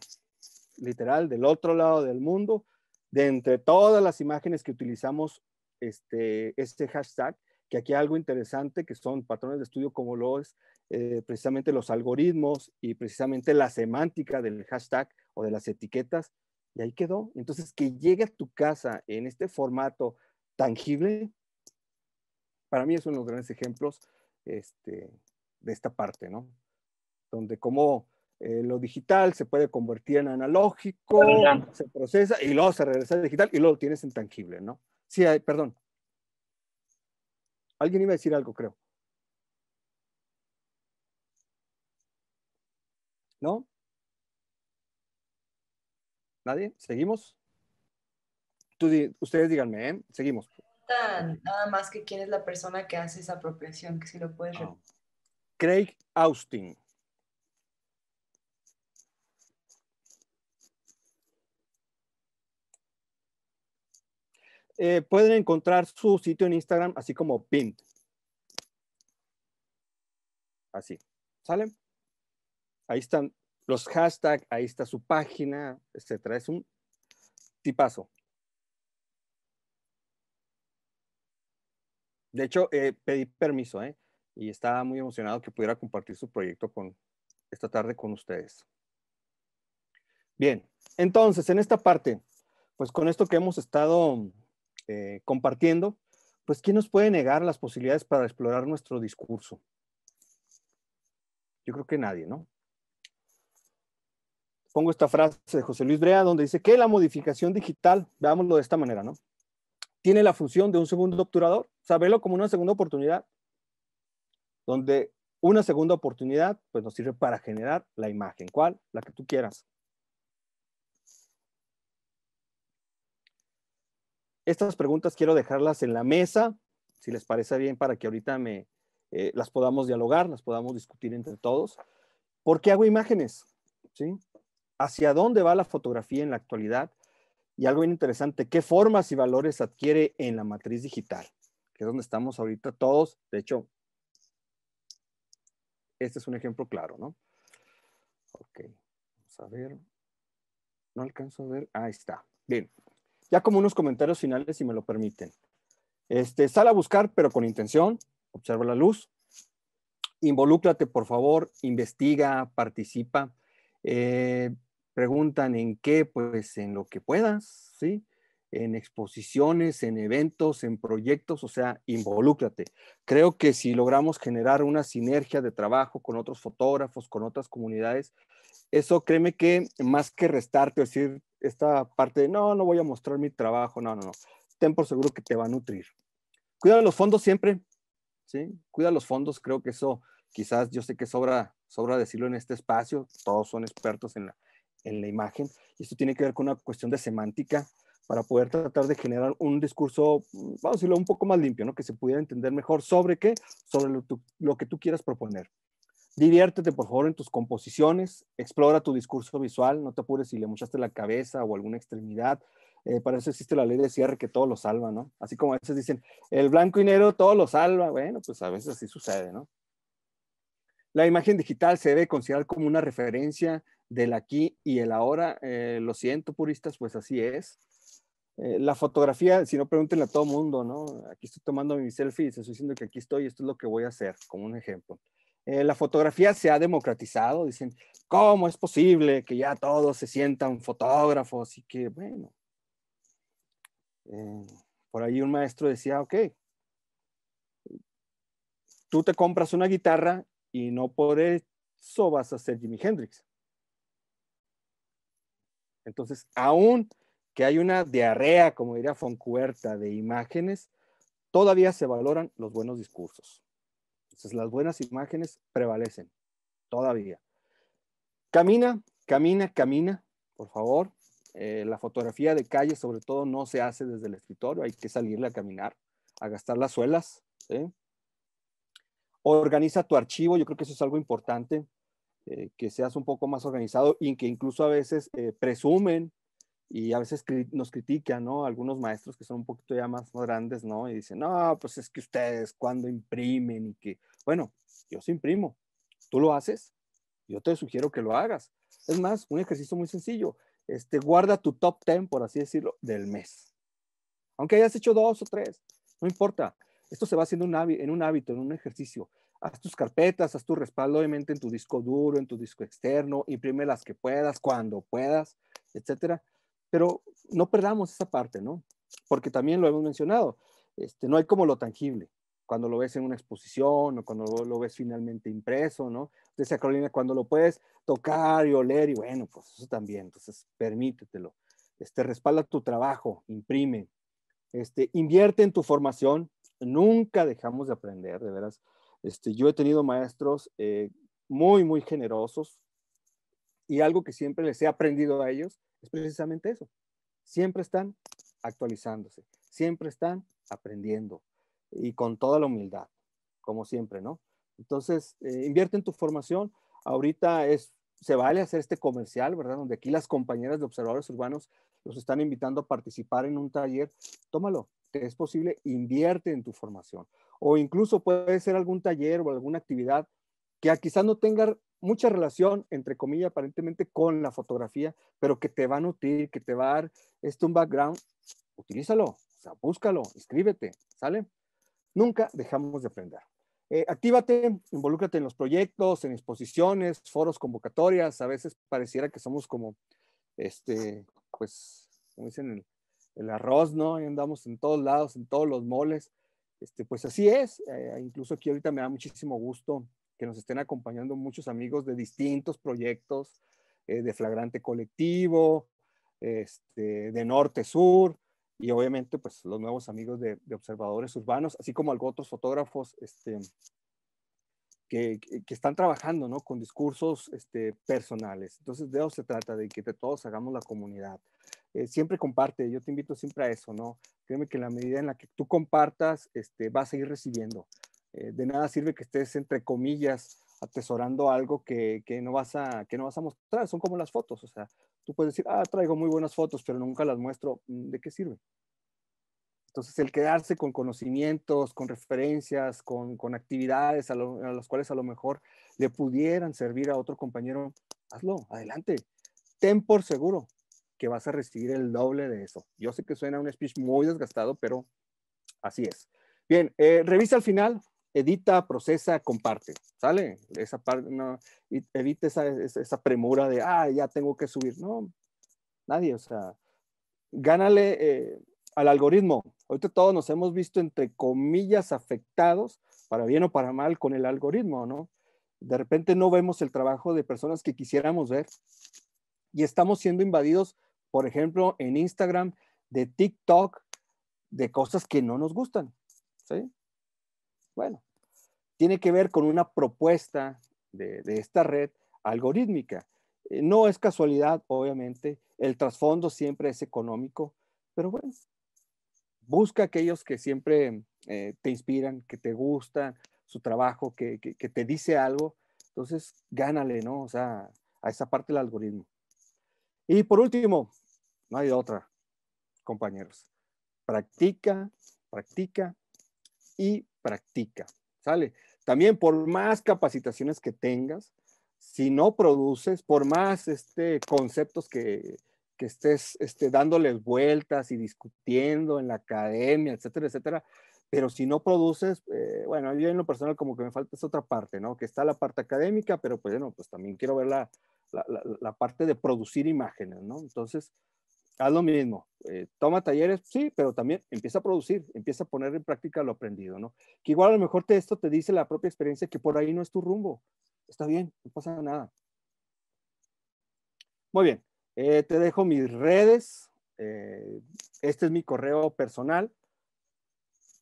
literal del otro lado del mundo. De entre todas las imágenes que utilizamos este, este hashtag, que aquí hay algo interesante que son patrones de estudio como lo es eh, precisamente los algoritmos y precisamente la semántica del hashtag o de las etiquetas. Y ahí quedó. Entonces, que llegue a tu casa en este formato tangible, para mí es uno de los grandes ejemplos este, de esta parte, ¿no? Donde como eh, lo digital se puede convertir en analógico, se procesa y luego se regresa al digital y luego lo tienes en tangible, ¿no? Sí, hay, perdón. Alguien iba a decir algo, creo. ¿No? ¿Nadie? ¿Seguimos? ustedes díganme, ¿eh? Seguimos. Nada más que quién es la persona que hace esa apropiación, que si lo puedes... Oh. Craig Austin. Eh, pueden encontrar su sitio en Instagram así como Pint. Así. ¿Sale? Ahí están los hashtags, ahí está su página, etcétera. Es un tipazo. De hecho, eh, pedí permiso, ¿eh? Y estaba muy emocionado que pudiera compartir su proyecto con, esta tarde con ustedes. Bien, entonces, en esta parte, pues con esto que hemos estado eh, compartiendo, pues ¿quién nos puede negar las posibilidades para explorar nuestro discurso? Yo creo que nadie, ¿no? Pongo esta frase de José Luis Brea, donde dice que la modificación digital, veámoslo de esta manera, ¿no? Tiene la función de un segundo obturador, saberlo como una segunda oportunidad, donde una segunda oportunidad, pues nos sirve para generar la imagen, ¿cuál? La que tú quieras. estas preguntas quiero dejarlas en la mesa, si les parece bien, para que ahorita me, eh, las podamos dialogar, las podamos discutir entre todos. ¿Por qué hago imágenes? ¿Sí? ¿Hacia dónde va la fotografía en la actualidad? Y algo bien interesante, ¿qué formas y valores adquiere en la matriz digital? Que es donde estamos ahorita todos. De hecho, este es un ejemplo claro, ¿no? Ok, vamos a ver. No alcanzo a ver. Ahí está. Bien, ya como unos comentarios finales, si me lo permiten. Este, sal a buscar, pero con intención, observa la luz, involúcrate, por favor, investiga, participa. Eh, preguntan en qué, pues en lo que puedas, ¿sí? En exposiciones, en eventos, en proyectos, o sea, involúcrate. Creo que si logramos generar una sinergia de trabajo con otros fotógrafos, con otras comunidades, eso créeme que más que restarte decir esta parte de no, no voy a mostrar mi trabajo, no, no, no. Ten por seguro que te va a nutrir. Cuida los fondos siempre, ¿sí? Cuida los fondos, creo que eso quizás yo sé que sobra, sobra decirlo en este espacio, todos son expertos en la, imagen, y esto tiene que ver con una cuestión de semántica para poder tratar de generar un discurso, vamos a decirlo, un poco más limpio, ¿no? Que se pudiera entender mejor sobre qué, sobre lo que tú quieras proponer. Diviértete, por favor, en tus composiciones, explora tu discurso visual, no te apures si le muchaste la cabeza o alguna extremidad. Eh, para eso existe la ley de cierre que todo lo salva, ¿no? Así como a veces dicen, el blanco y negro todo lo salva. Bueno, pues a veces así sucede, ¿no? La imagen digital se debe considerar como una referencia del aquí y el ahora. Eh, lo siento, puristas, pues así es. Eh, la fotografía, si no, pregúntenle a todo mundo, ¿no? Aquí estoy tomando mi selfie y se estoy diciendo que aquí estoy, esto es lo que voy a hacer, como un ejemplo. Eh, la fotografía se ha democratizado, dicen, ¿cómo es posible que ya todos se sientan fotógrafos? Y que, bueno, eh, por ahí un maestro decía, ok, tú te compras una guitarra y no por eso vas a ser Jimi Hendrix. Entonces, aún que hay una diarrea, como diría Foncuerta, de imágenes, todavía se valoran los buenos discursos. Entonces las buenas imágenes prevalecen todavía. Camina, camina, camina, por favor. Eh, la fotografía de calle sobre todo no se hace desde el escritorio, hay que salirle a caminar, a gastar las suelas. ¿eh? Organiza tu archivo, yo creo que eso es algo importante, eh, que seas un poco más organizado y que incluso a veces presumen y a veces nos critican, ¿no? Algunos maestros que son un poquito ya más grandes, ¿no? Y dicen, no, pues es que ustedes cuando imprimen y que, bueno, yo sí imprimo, tú lo haces, yo te sugiero que lo hagas. Es más, un ejercicio muy sencillo, este, guarda tu top 10, por así decirlo, del mes. Aunque hayas hecho dos o tres, no importa. Esto se va haciendo un en un hábito, en un ejercicio. Haz tus carpetas, haz tu respaldo, obviamente, en tu disco duro, en tu disco externo, imprime las que puedas, cuando puedas, etcétera pero no perdamos esa parte, ¿no? Porque también lo hemos mencionado, este, no hay como lo tangible, cuando lo ves en una exposición o cuando lo, ves finalmente impreso, ¿no? De Carolina, cuando lo puedes tocar y oler y bueno, pues eso también, entonces permítetelo. Este, respalda tu trabajo, imprime, este, invierte en tu formación, nunca dejamos de aprender, de veras. Este, yo he tenido maestros eh, muy, muy generosos y algo que siempre les he aprendido a ellos es precisamente eso. Siempre están actualizándose, siempre están aprendiendo y con toda la humildad, como siempre, ¿no? Entonces, eh, invierte en tu formación. Ahorita es, se vale hacer este comercial, ¿verdad? Donde aquí las compañeras de observadores urbanos los están invitando a participar en un taller. Tómalo, es posible, invierte en tu formación. O incluso puede ser algún taller o alguna actividad que quizás no tenga mucha relación, entre comillas, aparentemente con la fotografía, pero que te va a nutrir, que te va a dar este un background, utilízalo, o sea, búscalo, escríbete, ¿sale? Nunca dejamos de aprender. Eh, actívate, involúcrate en los proyectos, en exposiciones, foros, convocatorias. A veces pareciera que somos como, este, pues, como dicen, el, arroz, ¿no? Y andamos en todos lados, en todos los moles. Este, pues así es. Eh, incluso aquí ahorita me da muchísimo gusto que nos estén acompañando muchos amigos de distintos proyectos, eh, de Flagrante Colectivo, este, de Norte Sur, y obviamente pues los nuevos amigos de, observadores urbanos, así como otros fotógrafos este, que, están trabajando con discursos este, personales. Entonces de eso se trata, de que todos hagamos la comunidad. Eh, siempre comparte, yo te invito siempre a eso, ¿no? Créeme que la medida en la que tú compartas, este, vas a seguir recibiendo. Eh, de nada sirve que estés, entre comillas, atesorando algo que, no vas a, que no vas a mostrar. Son como las fotos, o sea, tú puedes decir, ah, traigo muy buenas fotos, pero nunca las muestro. Mm, ¿De qué sirve? Entonces, el quedarse con conocimientos, con referencias, con, actividades a, las cuales a lo mejor le pudieran servir a otro compañero, hazlo, adelante. Ten por seguro que vas a recibir el doble de eso. Yo sé que suena un speech muy desgastado, pero así es. Bien, eh, revisa al final edita, procesa, comparte, ¿sale? Esa parte, no, evita esa, premura de, ah, ya tengo que subir. No, nadie, o sea, gánale eh, al algoritmo. Ahorita todos nos hemos visto, entre comillas, afectados, para bien o para mal, con el algoritmo, ¿no? De repente no vemos el trabajo de personas que quisiéramos ver y estamos siendo invadidos, por ejemplo, en Instagram, de TikTok, de cosas que no nos gustan, ¿sí? Bueno, tiene que ver con una propuesta de, esta red algorítmica. Eh, no es casualidad, obviamente, el trasfondo siempre es económico, pero bueno, busca aquellos que siempre eh, te inspiran, que te gustan, su trabajo, que, te dice algo, entonces gánale, ¿no? O sea, a esa parte del algoritmo. Y por último, no hay otra, compañeros. Practica, practica y practica. ¿Sale? También por más capacitaciones que tengas, si no produces, por más este, conceptos que, que estés este, dándoles vueltas y discutiendo en la academia, etcétera, etcétera, pero si no produces, eh, bueno, yo en lo personal como que me falta esa otra parte, ¿no? Que está la parte académica, pero pues bueno, pues también quiero ver la, la parte de producir imágenes, ¿no? Entonces, haz lo mismo. Eh, toma talleres, sí, pero también empieza a producir, empieza a poner en práctica lo aprendido, ¿no? Que igual a lo mejor te, esto te dice la propia experiencia que por ahí no es tu rumbo. Está bien, no pasa nada. Muy bien, eh, te dejo mis redes. Eh, este es mi correo personal.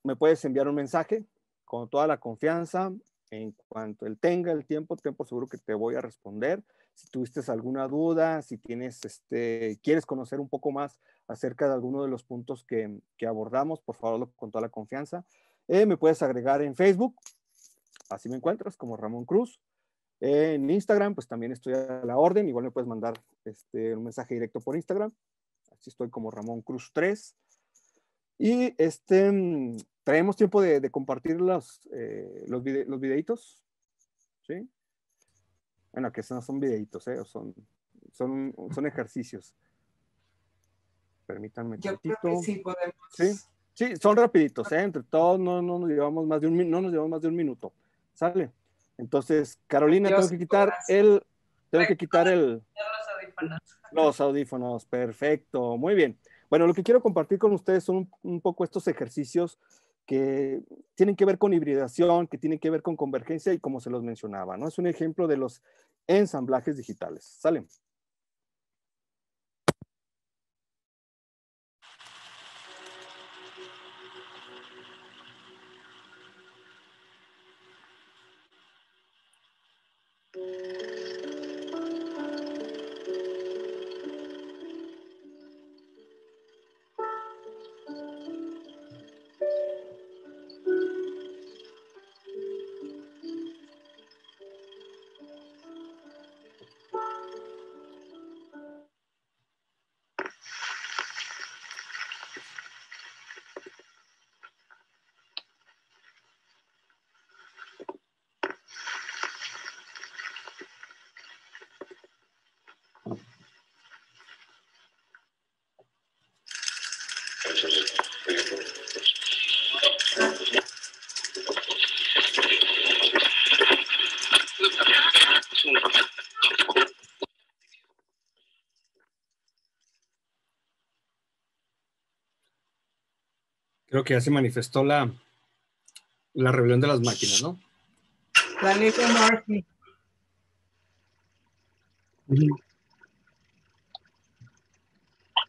Me puedes enviar un mensaje con toda la confianza. En cuanto él tenga el tiempo, tiempo seguro que te voy a responder si tuviste alguna duda, si tienes, este, quieres conocer un poco más acerca de alguno de los puntos que, abordamos, por favor, con toda la confianza. Eh, me puedes agregar en Facebook, así me encuentras, como Ramón Cruz. en Instagram, pues también estoy a la orden, igual me puedes mandar este, un mensaje directo por Instagram. Así estoy como Ramón Cruz 3. Y este, mm, traemos tiempo de, compartir los, eh, los, los videitos. ¿Sí? Bueno, que son, son videitos, ¿eh? son, son, son ejercicios. Permítanme Yo Creo que sí, podemos. sí, son rapiditos, ¿eh? entre todos no, nos llevamos más de un, no nos llevamos más de un minuto. ¿Sale? Entonces, Carolina, tengo que quitar el... Tengo que quitar el... Los audífonos, perfecto, muy bien. Bueno, lo que quiero compartir con ustedes son un poco estos ejercicios que tienen que ver con hibridación, que tienen que ver con convergencia y como se los mencionaba, ¿no? Es un ejemplo de los ensamblajes digitales. Salen. Creo que ya se manifestó la, la rebelión de las máquinas, ¿no? La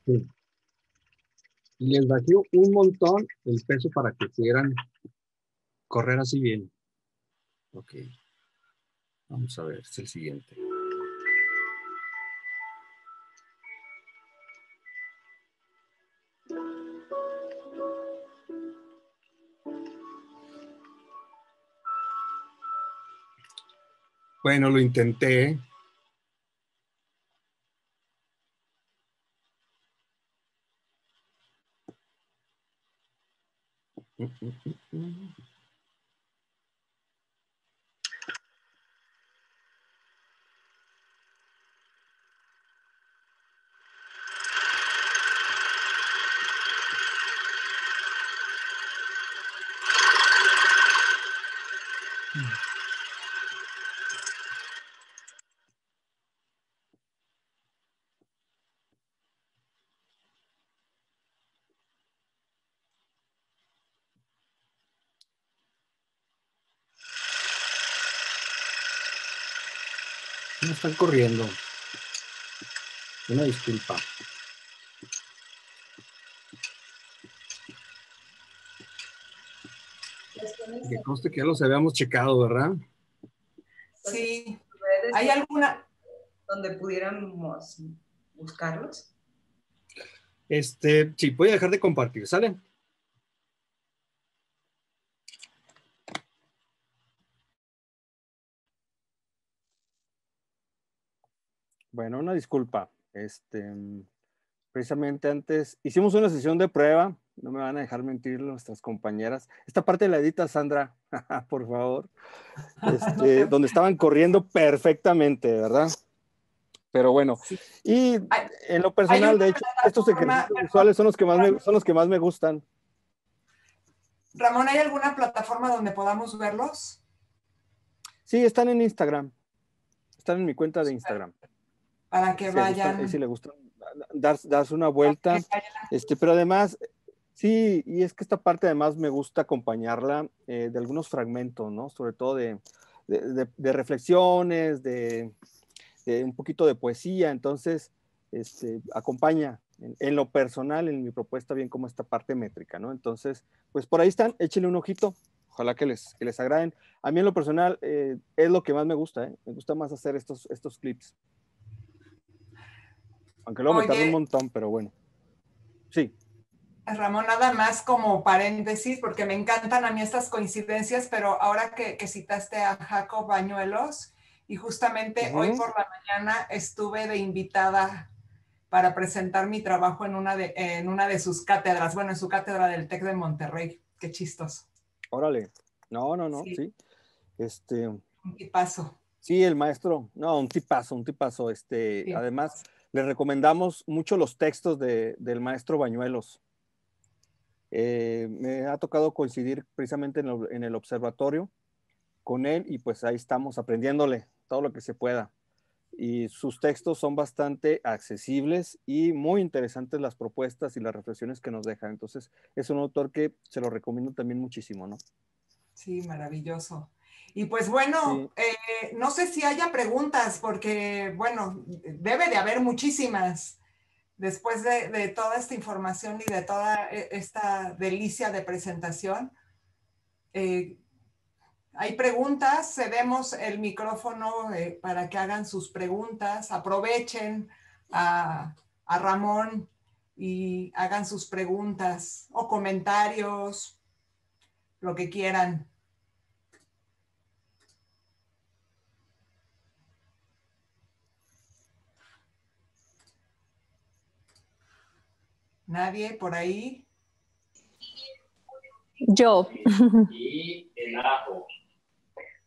Sí. Les bajó un montón el peso para que pudieran correr así bien. Ok. Vamos a ver, es el siguiente. Bueno, lo intenté. Mm, mm, mm, están corriendo. Una disculpa. Que conste que ya los habíamos checado, ¿verdad? Sí. ¿Hay alguna donde pudiéramos buscarlos? Este, sí, voy a dejar de compartir, ¿sale? disculpa. Este, precisamente antes hicimos una sesión de prueba, no me van a dejar mentir nuestras compañeras. Esta parte la edita Sandra, [LAUGHS] por favor. Este, [LAUGHS] donde estaban corriendo perfectamente, ¿verdad? Pero bueno, y en lo personal, de hecho, estos ejercicios visuales son los que más me, son los que más me gustan. Ramón, ¿hay alguna plataforma donde podamos verlos? Sí, están en Instagram. Están en mi cuenta de Instagram para que vayan. Gusta, si le gusta ah, dar, darse una vuelta. Este, pero además, sí, y es que esta parte además me gusta acompañarla eh, de algunos fragmentos, ¿no? Sobre todo de, de, reflexiones, de, un poquito de poesía. Entonces, este, acompaña en, lo personal, en mi propuesta, bien como esta parte métrica, ¿no? Entonces, pues por ahí están, échenle un ojito. Ojalá que les, que les agraden. A mí en lo personal eh, es lo que más me gusta, ¿eh? me gusta más hacer estos, estos clips. Aunque luego me tardé un montón, pero bueno. Sí. Ramón, nada más como paréntesis, porque me encantan a mí estas coincidencias, pero ahora que, citaste a Jacob Bañuelos, y justamente hoy por la mañana estuve de invitada para presentar mi trabajo en una de, en una de sus cátedras, bueno, en su cátedra del TEC de Monterrey. Qué chistoso. Órale. No, no, no, sí. Este... Un tipazo. Sí, el maestro. No, un tipazo, un tipazo. Este, además, le recomendamos mucho los textos de, del maestro Bañuelos. Eh, me ha tocado coincidir precisamente en, el observatorio con él y pues ahí estamos aprendiéndole todo lo que se pueda. Y sus textos son bastante accesibles y muy interesantes las propuestas y las reflexiones que nos deja. Entonces es un autor que se lo recomiendo también muchísimo, ¿no? Sí, maravilloso. Y pues bueno, eh, no sé si haya preguntas, porque bueno, debe de haber muchísimas después de, toda esta información y de toda e, esta delicia de presentación. Eh, hay preguntas, cedemos el micrófono eh, para que hagan sus preguntas, aprovechen a Ramón y hagan sus preguntas o comentarios, lo que quieran. ¿Nadie por ahí? Yo. Eh,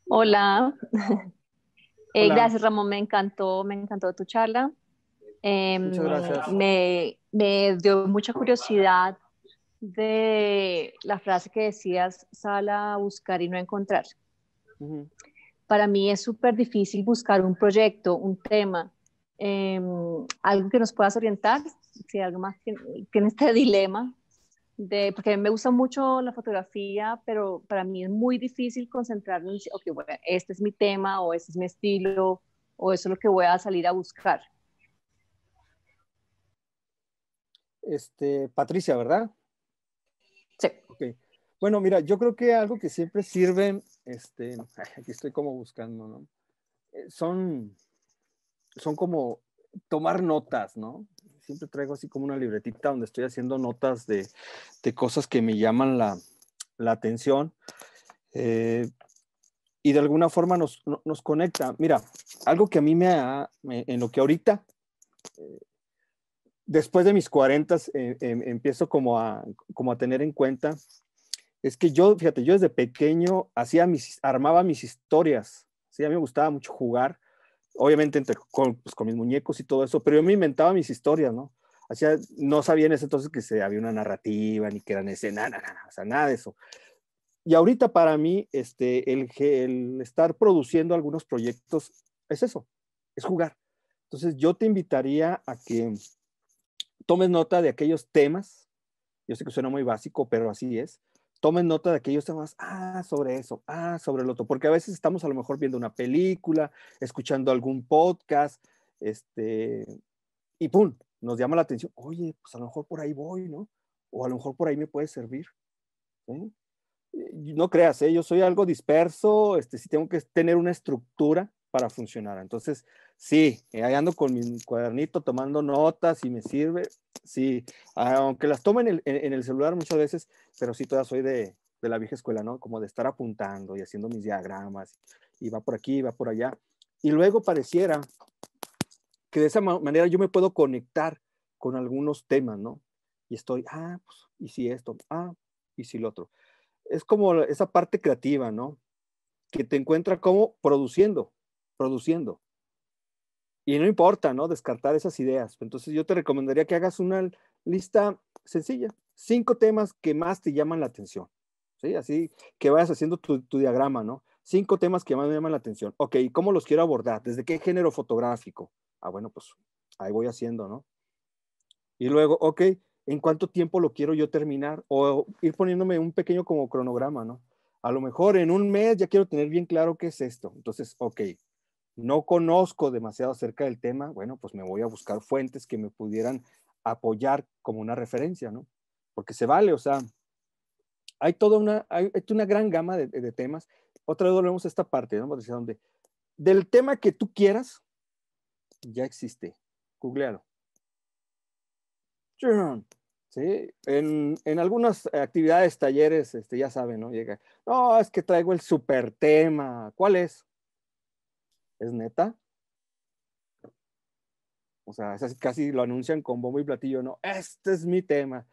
Hola. gracias, Ramón. Me encantó, me encantó tu charla. Em, me, dio mucha curiosidad de la frase que decías, sala, buscar y no encontrar. Para mí es súper difícil buscar un proyecto, un tema, Em, algo que nos puedas orientar, si algo más tiene este [LAUGHS] dilema, de, porque me gusta mucho la fotografía, pero para mí es muy difícil concentrarme en decir, ok, bueno, este es mi tema o este es mi estilo o eso es lo que voy a salir a buscar. Este, Patricia, ¿verdad? Sí. Okay. Bueno, mira, yo creo que algo que siempre sirve, este, [LAUGHS] aquí estoy como buscando, ¿no? Eh, son son como tomar notas, ¿no? Siempre traigo así como una libretita donde estoy haciendo notas de, cosas que me llaman la, atención. Eh, y de alguna forma nos, conecta. Mira, algo que a mí me ha, en lo que ahorita, eh, después de mis 40, eh, em, empiezo como a, tener en cuenta, es que yo, fíjate, yo desde pequeño hacía armaba mis historias. Sí, a mí me gustaba mucho jugar obviamente entre, con, pues, con, mis muñecos y todo eso, pero yo me inventaba mis historias, ¿no? Hacía, no sabía en ese entonces que se, había una narrativa, ni que eran escenas, nada, nada de eso. Y ahorita para mí, este, el, el estar produciendo algunos proyectos es eso, es jugar. Entonces yo te invitaría a que tomes nota de aquellos temas, yo sé que suena muy básico, pero así es, tomen nota de aquellos temas, ah, sobre eso, ah, sobre el otro, porque a veces estamos a lo mejor viendo una película, escuchando algún podcast, este, y pum, nos llama la atención, oye, pues a lo mejor por ahí voy, ¿no? O a lo mejor por ahí me puede servir. ¿sí? No creas, ¿eh? yo soy algo disperso, este, si tengo que tener una estructura, para funcionar. Entonces, sí, eh, ahí ando con mi cuadernito tomando notas y me sirve, sí, aunque las tomo en el, celular muchas veces, pero sí, todas soy de, de, la vieja escuela, ¿no? Como de estar apuntando y haciendo mis diagramas, y va por aquí, va por allá. Y luego pareciera que de esa manera yo me puedo conectar con algunos temas, ¿no? Y estoy, ah, pues, y si esto, ah, y si lo otro. Es como esa parte creativa, ¿no? Que te encuentra como produciendo, produciendo. Y no importa, ¿no? Descartar esas ideas. Entonces yo te recomendaría que hagas una lista sencilla, cinco temas que más te llaman la atención. ¿Sí? Así que vayas haciendo tu, tu diagrama, ¿no? Cinco temas que más me llaman la atención. Ok, ¿cómo los quiero abordar? ¿Desde qué género fotográfico? Ah, bueno, pues ahí voy haciendo, ¿no? Y luego, ok, ¿en cuánto tiempo lo quiero yo terminar? O ir poniéndome un pequeño como cronograma, ¿no? A lo mejor en un mes ya quiero tener bien claro qué es esto. Entonces, ok, no conozco demasiado acerca del tema, bueno, pues me voy a buscar fuentes que me pudieran apoyar como una referencia, ¿no? Porque se vale, o sea, hay toda una, hay una gran gama de, temas. Otra vez volvemos a esta parte, ¿no? Decir, donde del tema que tú quieras, ya existe. Googlealo. ¿Sí? En, en, algunas actividades, talleres, este, ya saben, ¿no? Llega, no, es que traigo el super tema. ¿Cuál es? ¿es neta? O sea, casi lo anuncian con bombo y platillo, ¿no? Este es mi tema.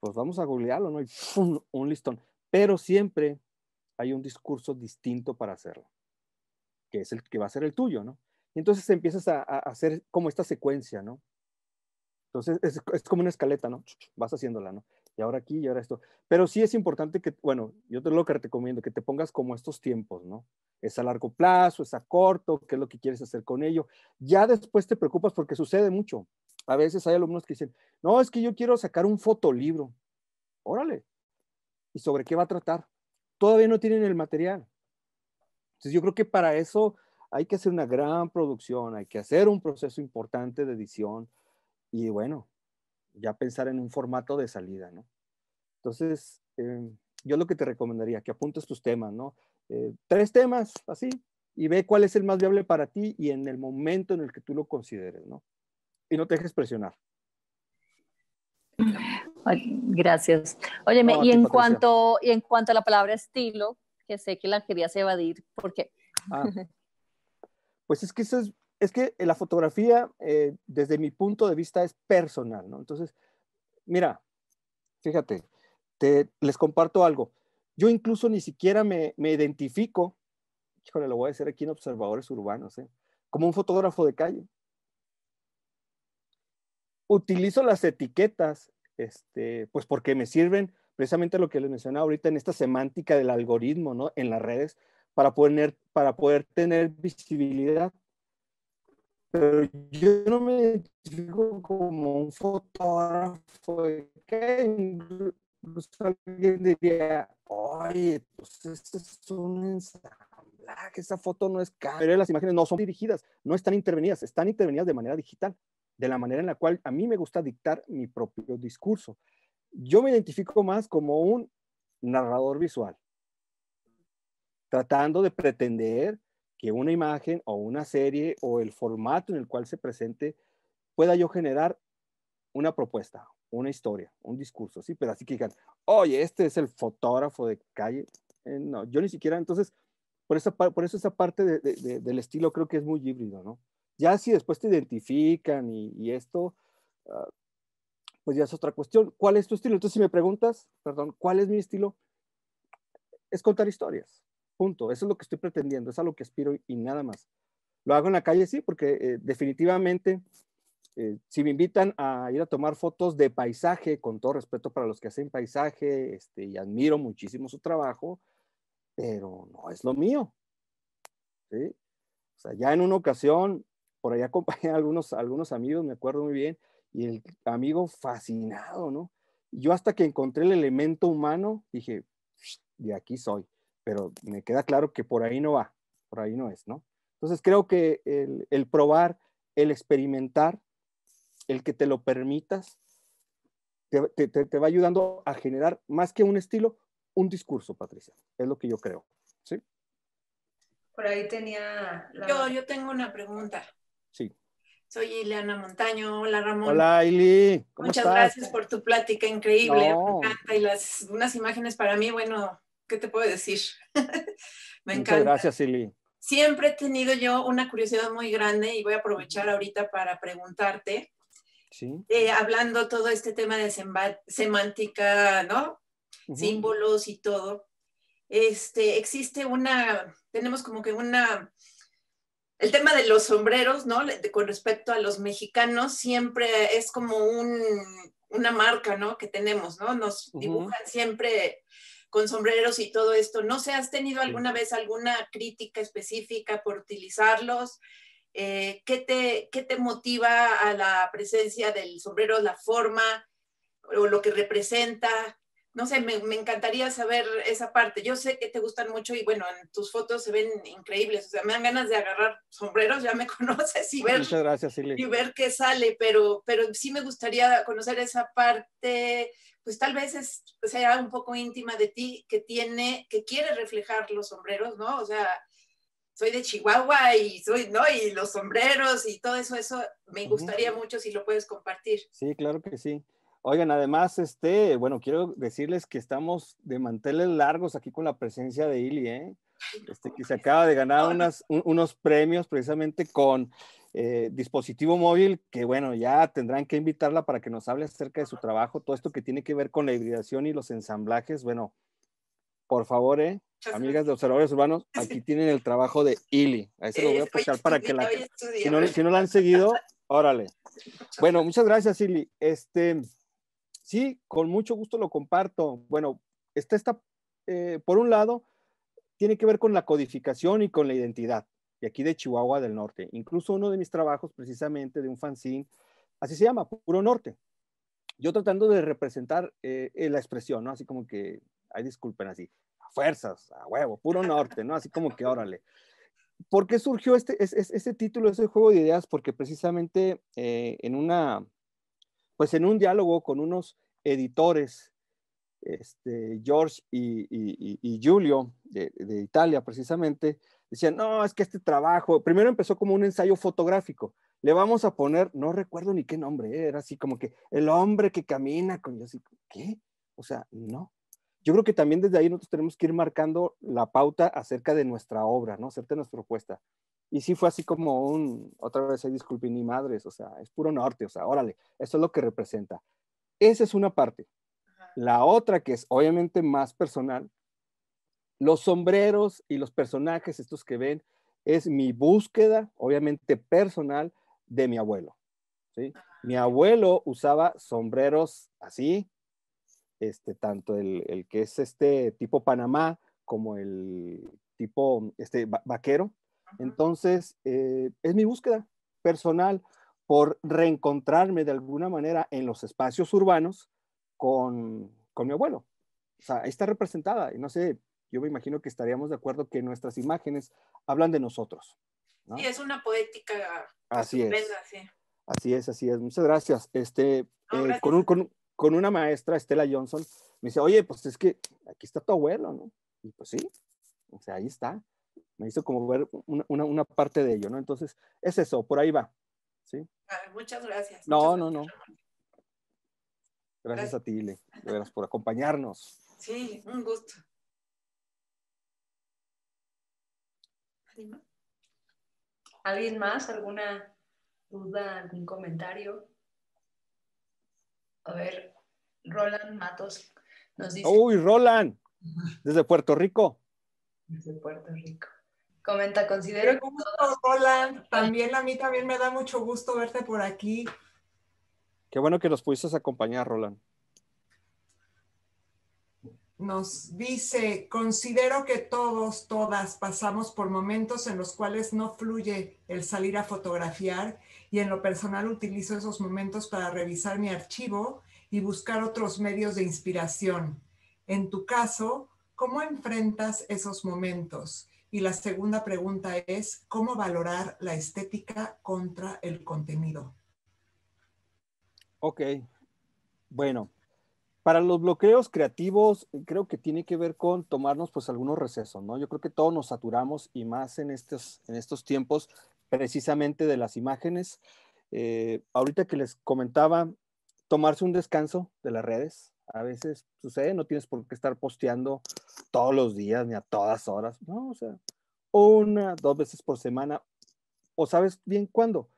Pues vamos a googlearlo, ¿no? Y un listón. Pero siempre hay un discurso distinto para hacerlo, que es el que va a ser el tuyo, ¿no? Y entonces empiezas a, hacer como esta secuencia, ¿no? Entonces es, como una escaleta, ¿no? Vas haciéndola, ¿no? Y ahora aquí y ahora esto. Pero sí es importante que, bueno, yo te lo que recomiendo, que te pongas como estos tiempos, ¿no? es a largo plazo, es a corto, qué es lo que quieres hacer con ello. Ya después te preocupas porque sucede mucho. A veces hay alumnos que dicen, no, es que yo quiero sacar un fotolibro. Órale. ¿Y sobre qué va a tratar? Todavía no tienen el material. Entonces yo creo que para eso hay que hacer una gran producción, hay que hacer un proceso importante de edición y bueno, ya pensar en un formato de salida, ¿no? Entonces, em, yo lo que te recomendaría, que apuntes tus temas, ¿no? Eh, tres temas así y ve cuál es el más viable para ti y en el momento en el que tú lo consideres, ¿no? Y no te dejes presionar. Gracias. oye y, en cuanto, y en cuanto a la palabra estilo, que sé que la querías evadir, ¿por qué? Ah. [LAUGHS] pues es que, que la fotografía, eh, desde mi punto de vista, es personal, ¿no? Entonces, mira, fíjate, te, les comparto algo. Yo incluso ni siquiera me, me identifico, híjole, lo voy a decir aquí en Observadores Urbanos, ¿eh? como un fotógrafo de calle. Utilizo las etiquetas, este, pues porque me sirven precisamente lo que les mencionaba ahorita en esta semántica del algoritmo, ¿no? En las redes, para poder, para poder tener visibilidad. Pero yo no me identifico como un fotógrafo, de calle. alguien diría, oye, pues este es un ensamblaje, esa foto no es cara. las imágenes no son dirigidas, no están intervenidas, están intervenidas de manera digital, de la manera en la cual a mí me gusta dictar mi propio discurso. Yo me identifico más como un narrador visual, tratando de pretender que una imagen o una serie o el formato en el cual se presente pueda yo generar una propuesta, una historia, un discurso, ¿sí? Pero así que digan, oye, este es el fotógrafo de calle. Eh, no, yo ni siquiera, entonces, por, esa, por eso esa parte del estilo creo que es muy híbrido, ¿no? Ya si después te identifican y, esto, ah, pues ya es otra cuestión. ¿Cuál es tu estilo? Entonces, si me preguntas, perdón, ¿cuál es mi estilo? Es contar historias, punto. Eso es lo que estoy pretendiendo, es a lo que aspiro y, nada más. ¿Lo hago en la calle? Sí, porque eh, definitivamente eh, si me invitan a ir a tomar fotos de paisaje, con todo respeto para los que hacen paisaje, este, y admiro muchísimo su trabajo, pero no es lo mío. ya en una ocasión, por ahí acompañé a algunos, algunos amigos, me acuerdo muy bien, y el amigo fascinado, ¿no? Yo hasta que encontré el elemento humano, dije, de aquí soy, pero me queda claro que por ahí no va, por ahí no es, ¿no? Entonces creo que el probar, el experimentar, el que te lo permitas, te, te, te, va ayudando a generar más que un estilo, un discurso, Patricia. Es lo que yo creo. ¿sí? Por ahí tenía... Yo, yo tengo una pregunta. Sí. Soy Ileana Montaño. Hola, Ramón. Hola, Ili. Muchas gracias por tu plática increíble. Me encanta. Y las, unas imágenes para mí, bueno, ¿qué te puedo decir? [LAUGHS] Me encanta. Muchas gracias, Ili. Siempre he tenido yo una curiosidad muy grande y voy a aprovechar ahorita para preguntarte Sí. Eh, hablando todo este tema de semántica, Símbolos y todo. Este, existe una, tenemos como que una, el tema de los sombreros, ¿no? con respecto a los mexicanos, siempre es como una marca, ¿no? Que tenemos, ¿no? Nos dibujan siempre con sombreros y todo esto. No sé, ¿has tenido alguna vez alguna crítica específica por utilizarlos? Eh, ¿qué, te, ¿qué te motiva a la presencia del sombrero, la forma o lo que representa? No sé, me, encantaría saber esa parte. Yo sé que te gustan mucho y bueno, en tus fotos se ven increíbles. O sea, me dan ganas de agarrar sombreros, ya me [LAUGHS] conoces y ver, gracias, y ver qué sale, pero, pero sí me gustaría conocer esa parte, pues tal vez es, sea un poco íntima de ti, que tiene, que quiere reflejar los sombreros, ¿no? O sea, soy de Chihuahua y soy, ¿no? Y los sombreros y todo eso, eso me gustaría mucho si lo puedes compartir. Sí, claro que sí. Oigan, además, este, bueno, quiero decirles que estamos de manteles largos aquí con la presencia de Ili, ¿eh? Este, que se pues, acaba de ganar unas, unos premios precisamente con eh, dispositivo móvil, que bueno, ya tendrán que invitarla para que nos hable acerca de su trabajo, todo esto que tiene que ver con la hibridación y los ensamblajes, bueno, por favor, ¿eh? amigas de observadores urbanos, [LAUGHS] aquí tienen el trabajo de Ili. A ese lo voy a pasar para que la... Si no, si la han seguido, [LAUGHS] órale. Bueno, muchas gracias, Ili. Este, sí, con mucho gusto lo comparto. Bueno, está esta, eh, por un lado, tiene que ver con la codificación y con la identidad. Y aquí de Chihuahua del Norte. Incluso uno de mis trabajos, precisamente de un fanzine, así se llama, Puro Norte. Yo tratando de representar eh, eh, la expresión, ¿no? Así como que, ahí disculpen así, fuerzas, a huevo, puro norte, ¿no? Así como que órale. ¿Por qué surgió este, este, título, este juego de ideas? Porque precisamente eh, en una, pues en un diálogo con unos editores, este, George y, Julio de, de, Italia precisamente, decían, no, es que este trabajo, primero empezó como un ensayo fotográfico, le vamos a poner, no recuerdo ni qué nombre, era así como que el hombre que camina con, yo así, ¿qué? O sea, no, yo creo que también desde ahí nosotros tenemos que ir marcando la pauta acerca de nuestra obra, ¿no? Acerca de nuestra propuesta. Y sí fue así como un, otra vez, disculpen ni madres, o sea, es puro norte, o sea, órale, eso es lo que representa. Esa es una parte. La otra, que es obviamente más personal, los sombreros y los personajes, estos que ven, es mi búsqueda, obviamente personal, de mi abuelo. ¿sí? Mi abuelo usaba sombreros así, este, tanto el, que es este tipo Panamá como el tipo este, vaquero. Entonces, eh, es mi búsqueda personal por reencontrarme de alguna manera en los espacios urbanos con, con mi abuelo. O sea, está representada y no sé, yo me imagino que estaríamos de acuerdo que nuestras imágenes hablan de nosotros. y es una poética. Así es. Así es, así es. Muchas gracias. Este, eh, Con, un, con una maestra, Estela Johnson, me dice, oye, pues es que aquí está tu abuelo, ¿no? Y pues sí, o sea, ahí está. Me hizo como ver una, parte de ello, ¿no? Entonces, es eso, por ahí va. ¿sí? muchas gracias. No, no, no. Gracias, a ti, Le, de veras, por acompañarnos. Sí, un gusto. ¿Alguien más? ¿Alguna duda, algún comentario? A ver, Roland Matos nos dice. Uy, Roland, desde Puerto Rico. Desde Puerto Rico. Comenta, considero Qué Roland. También a mí también me da mucho gusto verte por aquí. Qué bueno que nos pudiste acompañar, Roland. Nos dice, considero que todos, todas pasamos por momentos en los cuales no fluye el salir a fotografiar y en lo personal utilizo esos momentos para revisar mi archivo y buscar otros medios de inspiración. En tu caso, ¿cómo enfrentas esos momentos? Y la segunda pregunta es, ¿cómo valorar la estética contra el contenido? Ok, bueno, para los bloqueos creativos, creo que tiene que ver con tomarnos pues algunos recesos, ¿no? Yo creo que todos nos saturamos y más en estos, en estos tiempos precisamente de las imágenes. Eh, ahorita que les comentaba, tomarse un descanso de las redes. A veces sucede, no tienes por qué estar posteando todos los días ni a todas horas. No, o sea, una, dos veces por semana. O sabes bien cuándo?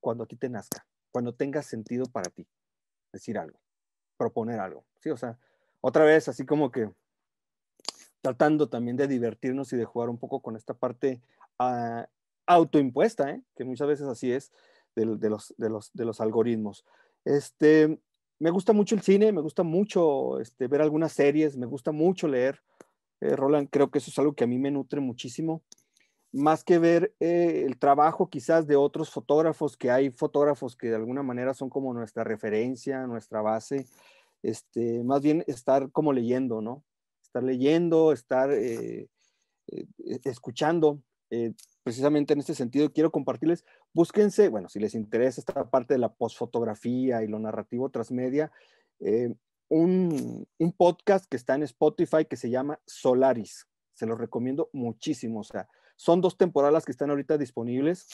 Cuando a ti te nazca, cuando tengas sentido para ti decir algo, proponer algo. Sí, o sea, otra vez, así como que tratando también de divertirnos y de jugar un poco con esta parte a ah, autoimpuesta, ¿eh? que muchas veces así es, de, los, de, los, algoritmos. Este, me gusta mucho el cine, me gusta mucho este, ver algunas series, me gusta mucho leer. Eh, Roland, creo que eso es algo que a mí me nutre muchísimo. Más que ver eh, el trabajo quizás de otros fotógrafos, que hay fotógrafos que de alguna manera son como nuestra referencia, nuestra base, este, más bien estar como leyendo, ¿no? Estar leyendo, estar escuchando eh, precisamente en este sentido quiero compartirles, búsquense, bueno, si les interesa esta parte de la posfotografía y lo narrativo transmedia, eh, un, podcast que está en Spotify que se llama Solaris. Se los recomiendo muchísimo. O sea, son dos temporadas que están ahorita disponibles.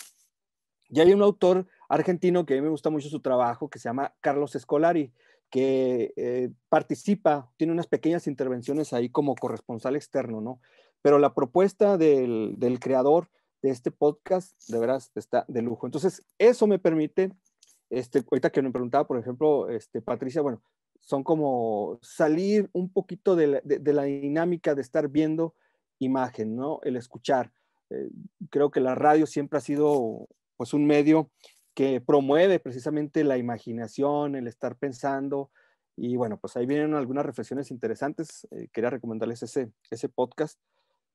Y hay un autor argentino que a mí me gusta mucho su trabajo, que se llama Carlos Escolari, que eh, participa, tiene unas pequeñas intervenciones ahí como corresponsal externo, ¿no? Pero la propuesta del, creador de este podcast, de veras, está de lujo. Entonces, eso me permite, este, ahorita que me preguntaba, por ejemplo, este, Patricia, bueno, son como salir un poquito de la, dinámica de estar viendo imagen, ¿no? El escuchar. Eh, creo que la radio siempre ha sido pues un medio que promueve precisamente la imaginación, el estar pensando. Y bueno, pues ahí vienen algunas reflexiones interesantes. Eh, quería recomendarles ese podcast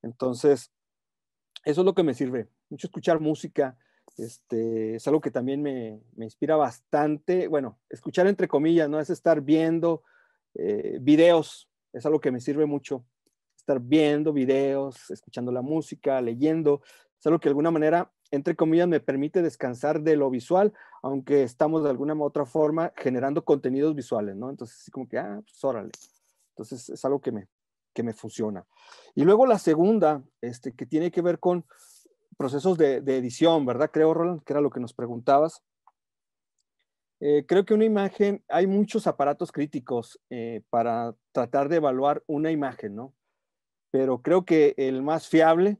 entonces, eso es lo que me sirve. Mucho escuchar música, este, es algo que también me, inspira bastante. Bueno, escuchar entre comillas, ¿no? Es estar viendo eh, videos, es algo que me sirve mucho. Estar viendo videos, escuchando la música, leyendo, es algo que de alguna manera, entre comillas, me permite descansar de lo visual, aunque estamos de alguna u otra forma generando contenidos visuales, ¿no? Entonces, así como que, ah, pues órale. Entonces, es algo que me, que me funciona. Y luego la segunda, este, que tiene que ver con procesos de, edición, ¿verdad? Creo, Roland, que era lo que nos preguntabas. Eh, creo que una imagen, hay muchos aparatos críticos eh, para tratar de evaluar una imagen, ¿no? Pero creo que el más fiable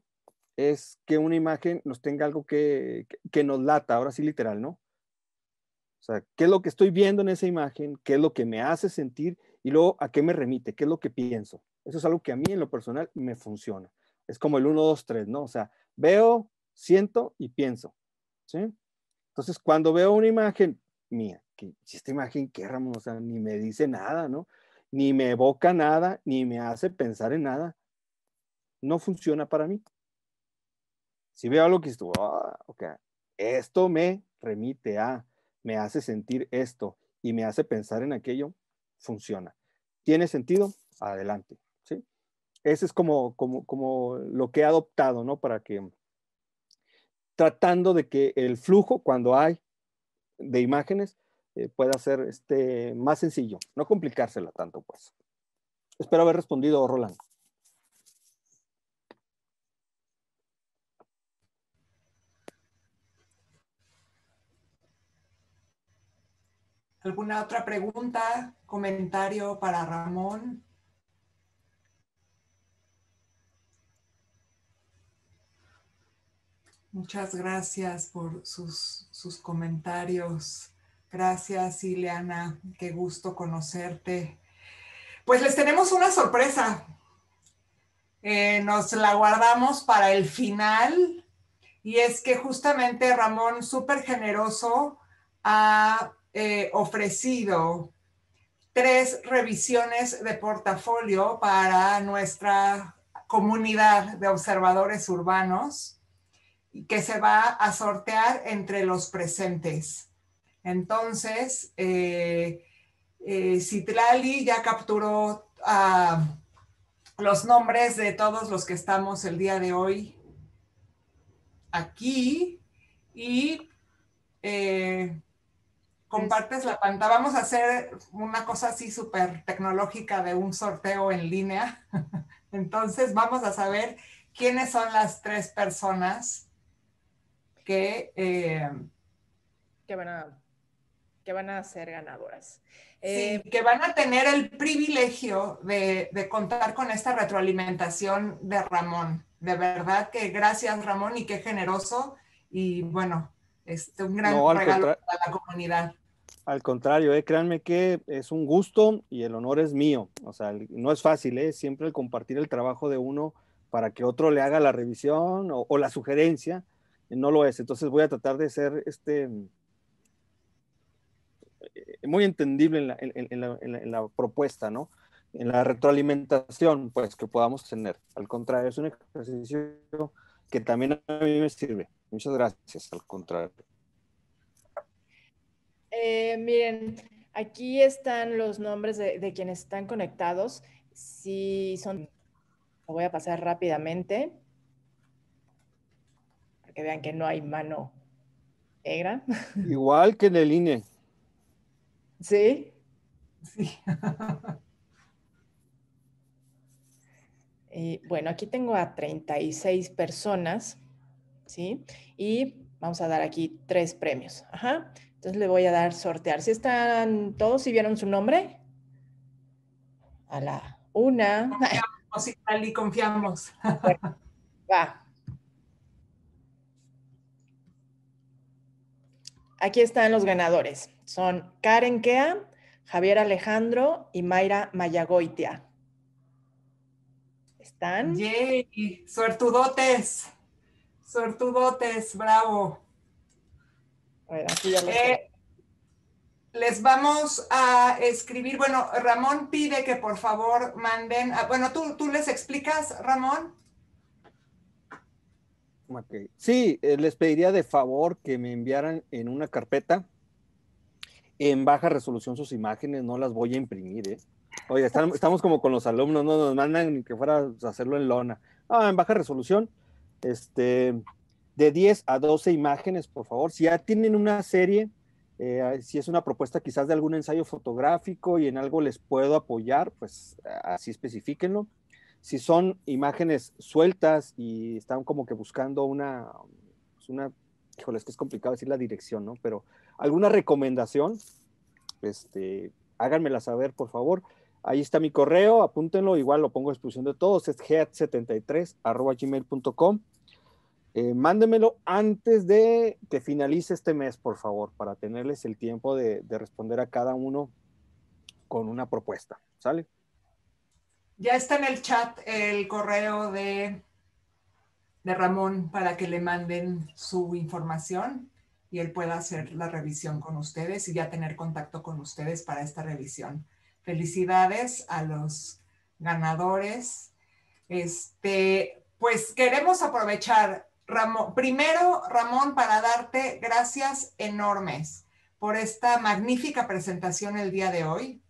es que una imagen nos tenga algo que, que nos lata, ahora sí literal, ¿no? O sea, ¿qué es lo que estoy viendo en esa imagen? ¿Qué es lo que me hace sentir? Y luego, ¿a qué me remite? ¿Qué es lo que pienso? Eso es algo que a mí en lo personal me funciona. Es como el 1, 2, 3, ¿no? O sea, veo, siento y pienso. ¿Sí? Entonces, cuando veo una imagen mía, que si esta imagen, qué Ramón, o sea, ni me dice nada, ¿no? Ni me evoca nada, ni me hace pensar en nada. No funciona para mí. Si veo algo que estuvo, ah, esto me remite a, me hace sentir esto y me hace pensar en aquello, funciona. ¿Tiene sentido? Adelante ese es como, lo que he adoptado, ¿no? Para que tratando de que el flujo cuando hay de imágenes eh, pueda ser este, más sencillo, no complicársela tanto, pues. Espero haber respondido, Roland. ¿Alguna otra pregunta, comentario para Ramón? Muchas gracias por sus, comentarios. Gracias, Ileana. Qué gusto conocerte. Pues les tenemos una sorpresa. Eh, nos la guardamos para el final. Y es que justamente Ramón, súper generoso, ha eh, ofrecido tres revisiones de portafolio para nuestra comunidad de observadores urbanos que se va a sortear entre los presentes. Entonces, eh, eh Citlali ya capturó ah, los nombres de todos los que estamos el día de hoy aquí y eh, compartes la pantalla. Vamos a hacer una cosa así súper tecnológica de un sorteo en línea. [LAUGHS] Entonces, vamos a saber quiénes son las tres personas eh, que... van a ser ganadoras. Eh, que van a tener el privilegio de, contar con esta retroalimentación de Ramón. De verdad que gracias Ramón y qué generoso y bueno, este, un gran regalo para la comunidad. Al contrario, eh, créanme que es un gusto y el honor es mío. O sea, no es fácil, eh, siempre compartir el trabajo de uno para que otro le haga la revisión o la sugerencia no lo es. Entonces voy a tratar de ser este, mm, eh, muy entendible en la, propuesta, ¿no? En la retroalimentación, pues, que podamos tener. Al contrario, es un ejercicio que también a mí me sirve. Muchas gracias, al contrario. Eh, miren, aquí están los nombres de, de quienes están conectados. Si son, lo voy a pasar rápidamente que vean que no hay mano negra. [LAUGHS] Igual que en el INE. Sí. Sí. [LAUGHS] bueno, aquí tengo a 36 personas, ¿sí? Y vamos a dar aquí tres premios. Ajá. Entonces le voy a dar sortear. Si ¿Sí están todos, si vieron su nombre? A la una. Confiamos y confiamos. [LAUGHS] Bueno, va. Aquí están los ganadores. Son Karen Kea, Javier Alejandro y Mayra Mayagoitia. ¿Están? ¡Yay! ¡Suertudotes! ¡Suertudotes! ¡Bravo! Eh, les vamos a escribir. Bueno, Ramón pide que por favor manden. bueno, ¿tú, tú les explicas, Ramón. Sí, eh, les pediría de favor que me enviaran en una carpeta en baja resolución sus imágenes, no las voy a imprimir, ¿eh? Oye, estamos como con los alumnos, no nos mandan ni que fuera a hacerlo en lona. Ah, en baja resolución, este, de 10 a 12 imágenes, por favor. Si ya tienen una serie, eh, si es una propuesta quizás de algún ensayo fotográfico y en algo les puedo apoyar, pues así especifíquenlo si son imágenes sueltas y están como que buscando una, pues una, híjole, es que es complicado decir la dirección, ¿no? Pero alguna recomendación, este, háganmela saber, por favor. Ahí está mi correo, apúntenlo, igual lo pongo a disposición de todos, es head73 eh, mándemelo antes de que finalice este mes, por favor, para tenerles el tiempo de, de responder a cada uno con una propuesta, ¿sale? Ya está en el chat el correo de, de Ramón para que le manden su información y él pueda hacer la revisión con ustedes y ya tener contacto con ustedes para esta revisión. Felicidades a los ganadores. Este, pues queremos aprovechar, Ramón, primero, Ramón, para darte gracias enormes por esta magnífica presentación el día de hoy.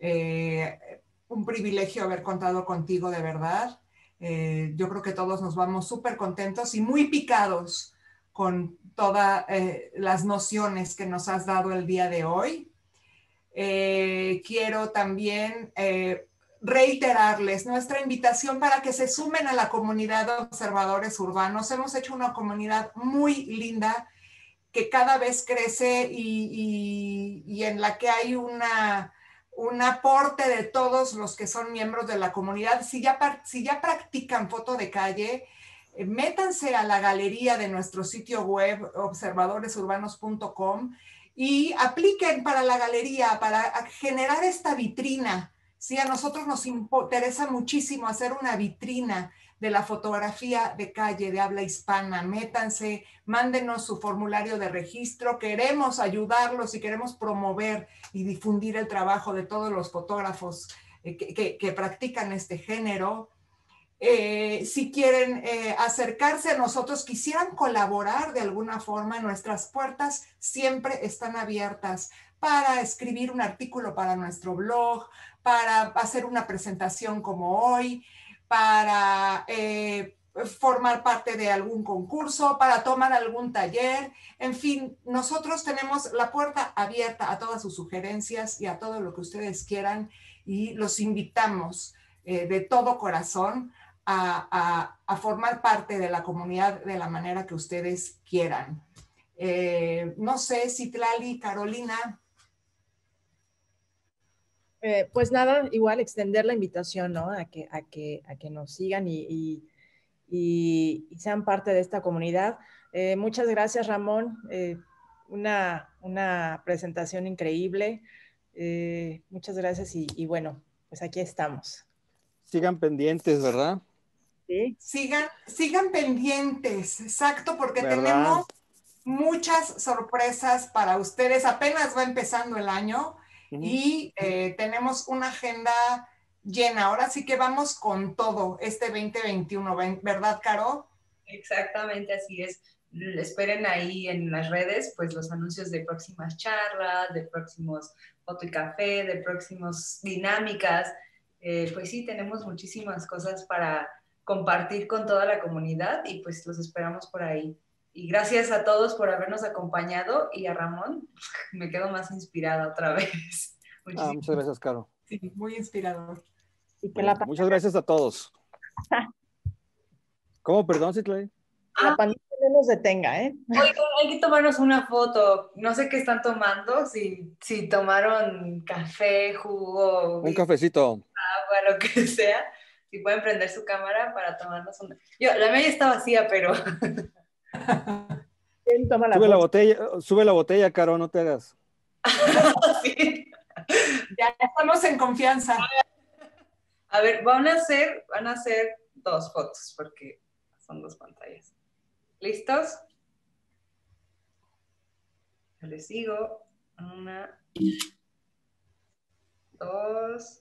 Eh, un privilegio haber contado contigo de verdad. Eh, yo creo que todos nos vamos súper contentos y muy picados con todas eh, las nociones que nos has dado el día de hoy. Eh, quiero también reiterarles nuestra invitación para que se sumen a la comunidad de observadores urbanos. Hemos hecho una comunidad muy linda que cada vez crece y en la que hay una un aporte de todos los que son miembros de la comunidad. Si ya, si ya practican foto de calle, eh, métanse a la galería de nuestro sitio web observadoresurbanos.com y apliquen para la galería, para generar esta vitrina. a nosotros nos interesa muchísimo hacer una vitrina de la fotografía de calle de habla hispana. Métanse, mándenos su formulario de registro. Queremos ayudarlos y queremos promover y difundir el trabajo de todos los fotógrafos eh, que, practican este género. Eh, si quieren eh, acercarse a nosotros, quisieran colaborar de alguna forma, nuestras puertas siempre están abiertas para escribir un artículo para nuestro blog, para hacer una presentación como hoy, para eh, formar parte de algún concurso, para tomar algún taller. En fin, nosotros tenemos la puerta abierta a todas sus sugerencias y a todo lo que ustedes quieran y los invitamos eh, de todo corazón a, formar parte de la comunidad de la manera que ustedes quieran. Eh, no sé si Tlali, Carolina, eh, pues nada, igual extender la invitación, ¿no? A que, nos sigan y, sean parte de esta comunidad. Eh, muchas gracias, Ramón. Eh, una, presentación increíble. muchas gracias y, bueno, pues aquí estamos. Sigan pendientes, ¿verdad? Sí. Sigan, sigan pendientes, exacto, porque tenemos muchas sorpresas para ustedes. Apenas va empezando el año y eh, tenemos una agenda llena. Ahora sí que vamos con todo este 2021, ¿verdad, Caro? Exactamente, así es. Esperen ahí en las redes, pues los anuncios de próximas charlas, de próximos foto y café, de próximos dinámicas. Eh, pues sí, tenemos muchísimas cosas para compartir con toda la comunidad y pues los esperamos por ahí. Y gracias a todos por habernos acompañado y a Ramón, [LAUGHS] me quedo más inspirada otra vez. [LAUGHS] Ah, muchas gracias, Caro. Sí, muy inspirador. Muchas gracias a todos. [LAUGHS] ¿Cómo? Perdón, Citlay. La ah. pandemia no nos detenga, ¿eh? hay que tomarnos una foto. No sé qué están tomando, si, si tomaron café, jugo. Un cafecito. Agua, lo que sea. Si pueden prender su cámara para tomarnos una. Yo, la mía ya está vacía, pero. [LAUGHS] sube, la botella, sube la botella, Caro, no te hagas. [LAUGHS] Ya estamos en confianza. A ver, van a hacer, van a hacer dos fotos porque son dos pantallas. ¿Listos? Yo les sigo. Una, dos.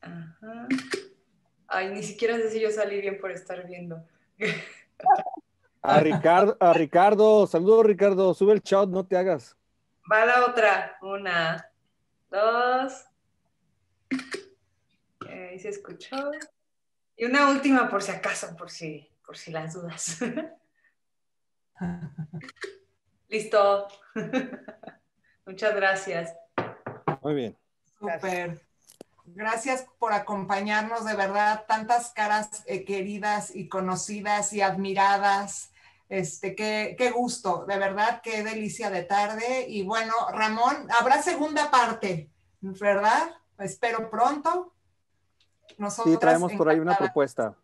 Ajá. Ay, ni siquiera sé si yo salí bien por estar viendo. A Ricardo, a Ricardo, saludos Ricardo, sube el chat, no te hagas. Va la otra, una, dos. Ahí se escuchó. Y una última por si acaso, por si, por si las dudas. [LAUGHS] Listo. [LAUGHS] Muchas gracias. Muy bien. super Gracias por acompañarnos, de verdad, tantas caras eh, queridas y conocidas y admiradas. Este, qué, gusto, de verdad, qué delicia de tarde. Y bueno, Ramón, habrá segunda parte, ¿verdad? Espero pronto. sí, traemos por ahí una propuesta.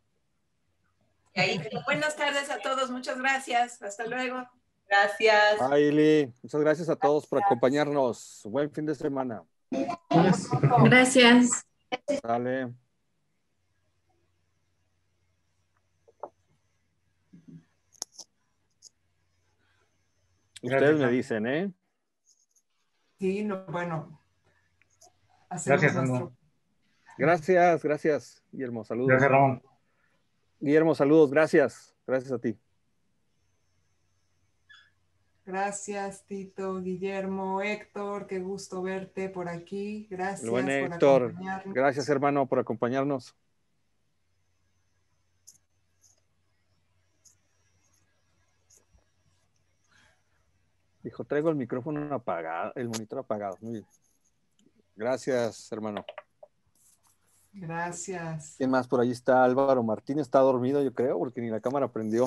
buenas tardes a todos, muchas gracias. Hasta luego. Gracias. Ailey, muchas gracias a todos por acompañarnos. Buen fin de semana. Gracias. Dale. Ustedes me dicen, ¿eh? Sí, bueno. Gracias, nuestro... Gracias, gracias, Guillermo. Saludos. Guillermo, saludos. Gracias. Gracias a ti. Gracias, Tito, Guillermo, Héctor, qué gusto verte por aquí. Gracias. por Héctor, gracias hermano por acompañarnos. Dijo, traigo el micrófono apagado, el monitor apagado. Muy bien. Gracias, hermano. Gracias. ¿Qué más por ahí está? Álvaro Martín está dormido, yo creo, porque ni la cámara prendió.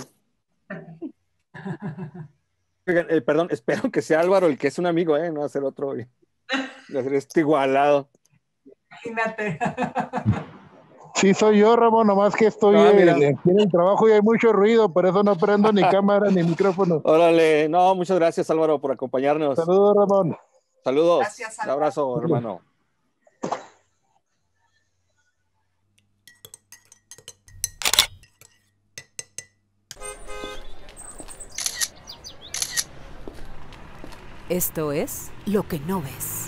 [LAUGHS] Eh, perdón, espero que sea Álvaro el que es un amigo, ¿eh? No hacer otro. Este igualado. Imagínate. Sí, soy yo, Ramón, nomás que estoy ah, eh, en el trabajo y hay mucho ruido, por eso no prendo ni [LAUGHS] cámara ni micrófono. Órale, no, muchas gracias, Álvaro, por acompañarnos. Saludos, Ramón. Saludos. Gracias, Un abrazo, hermano. Esto es Lo que no ves.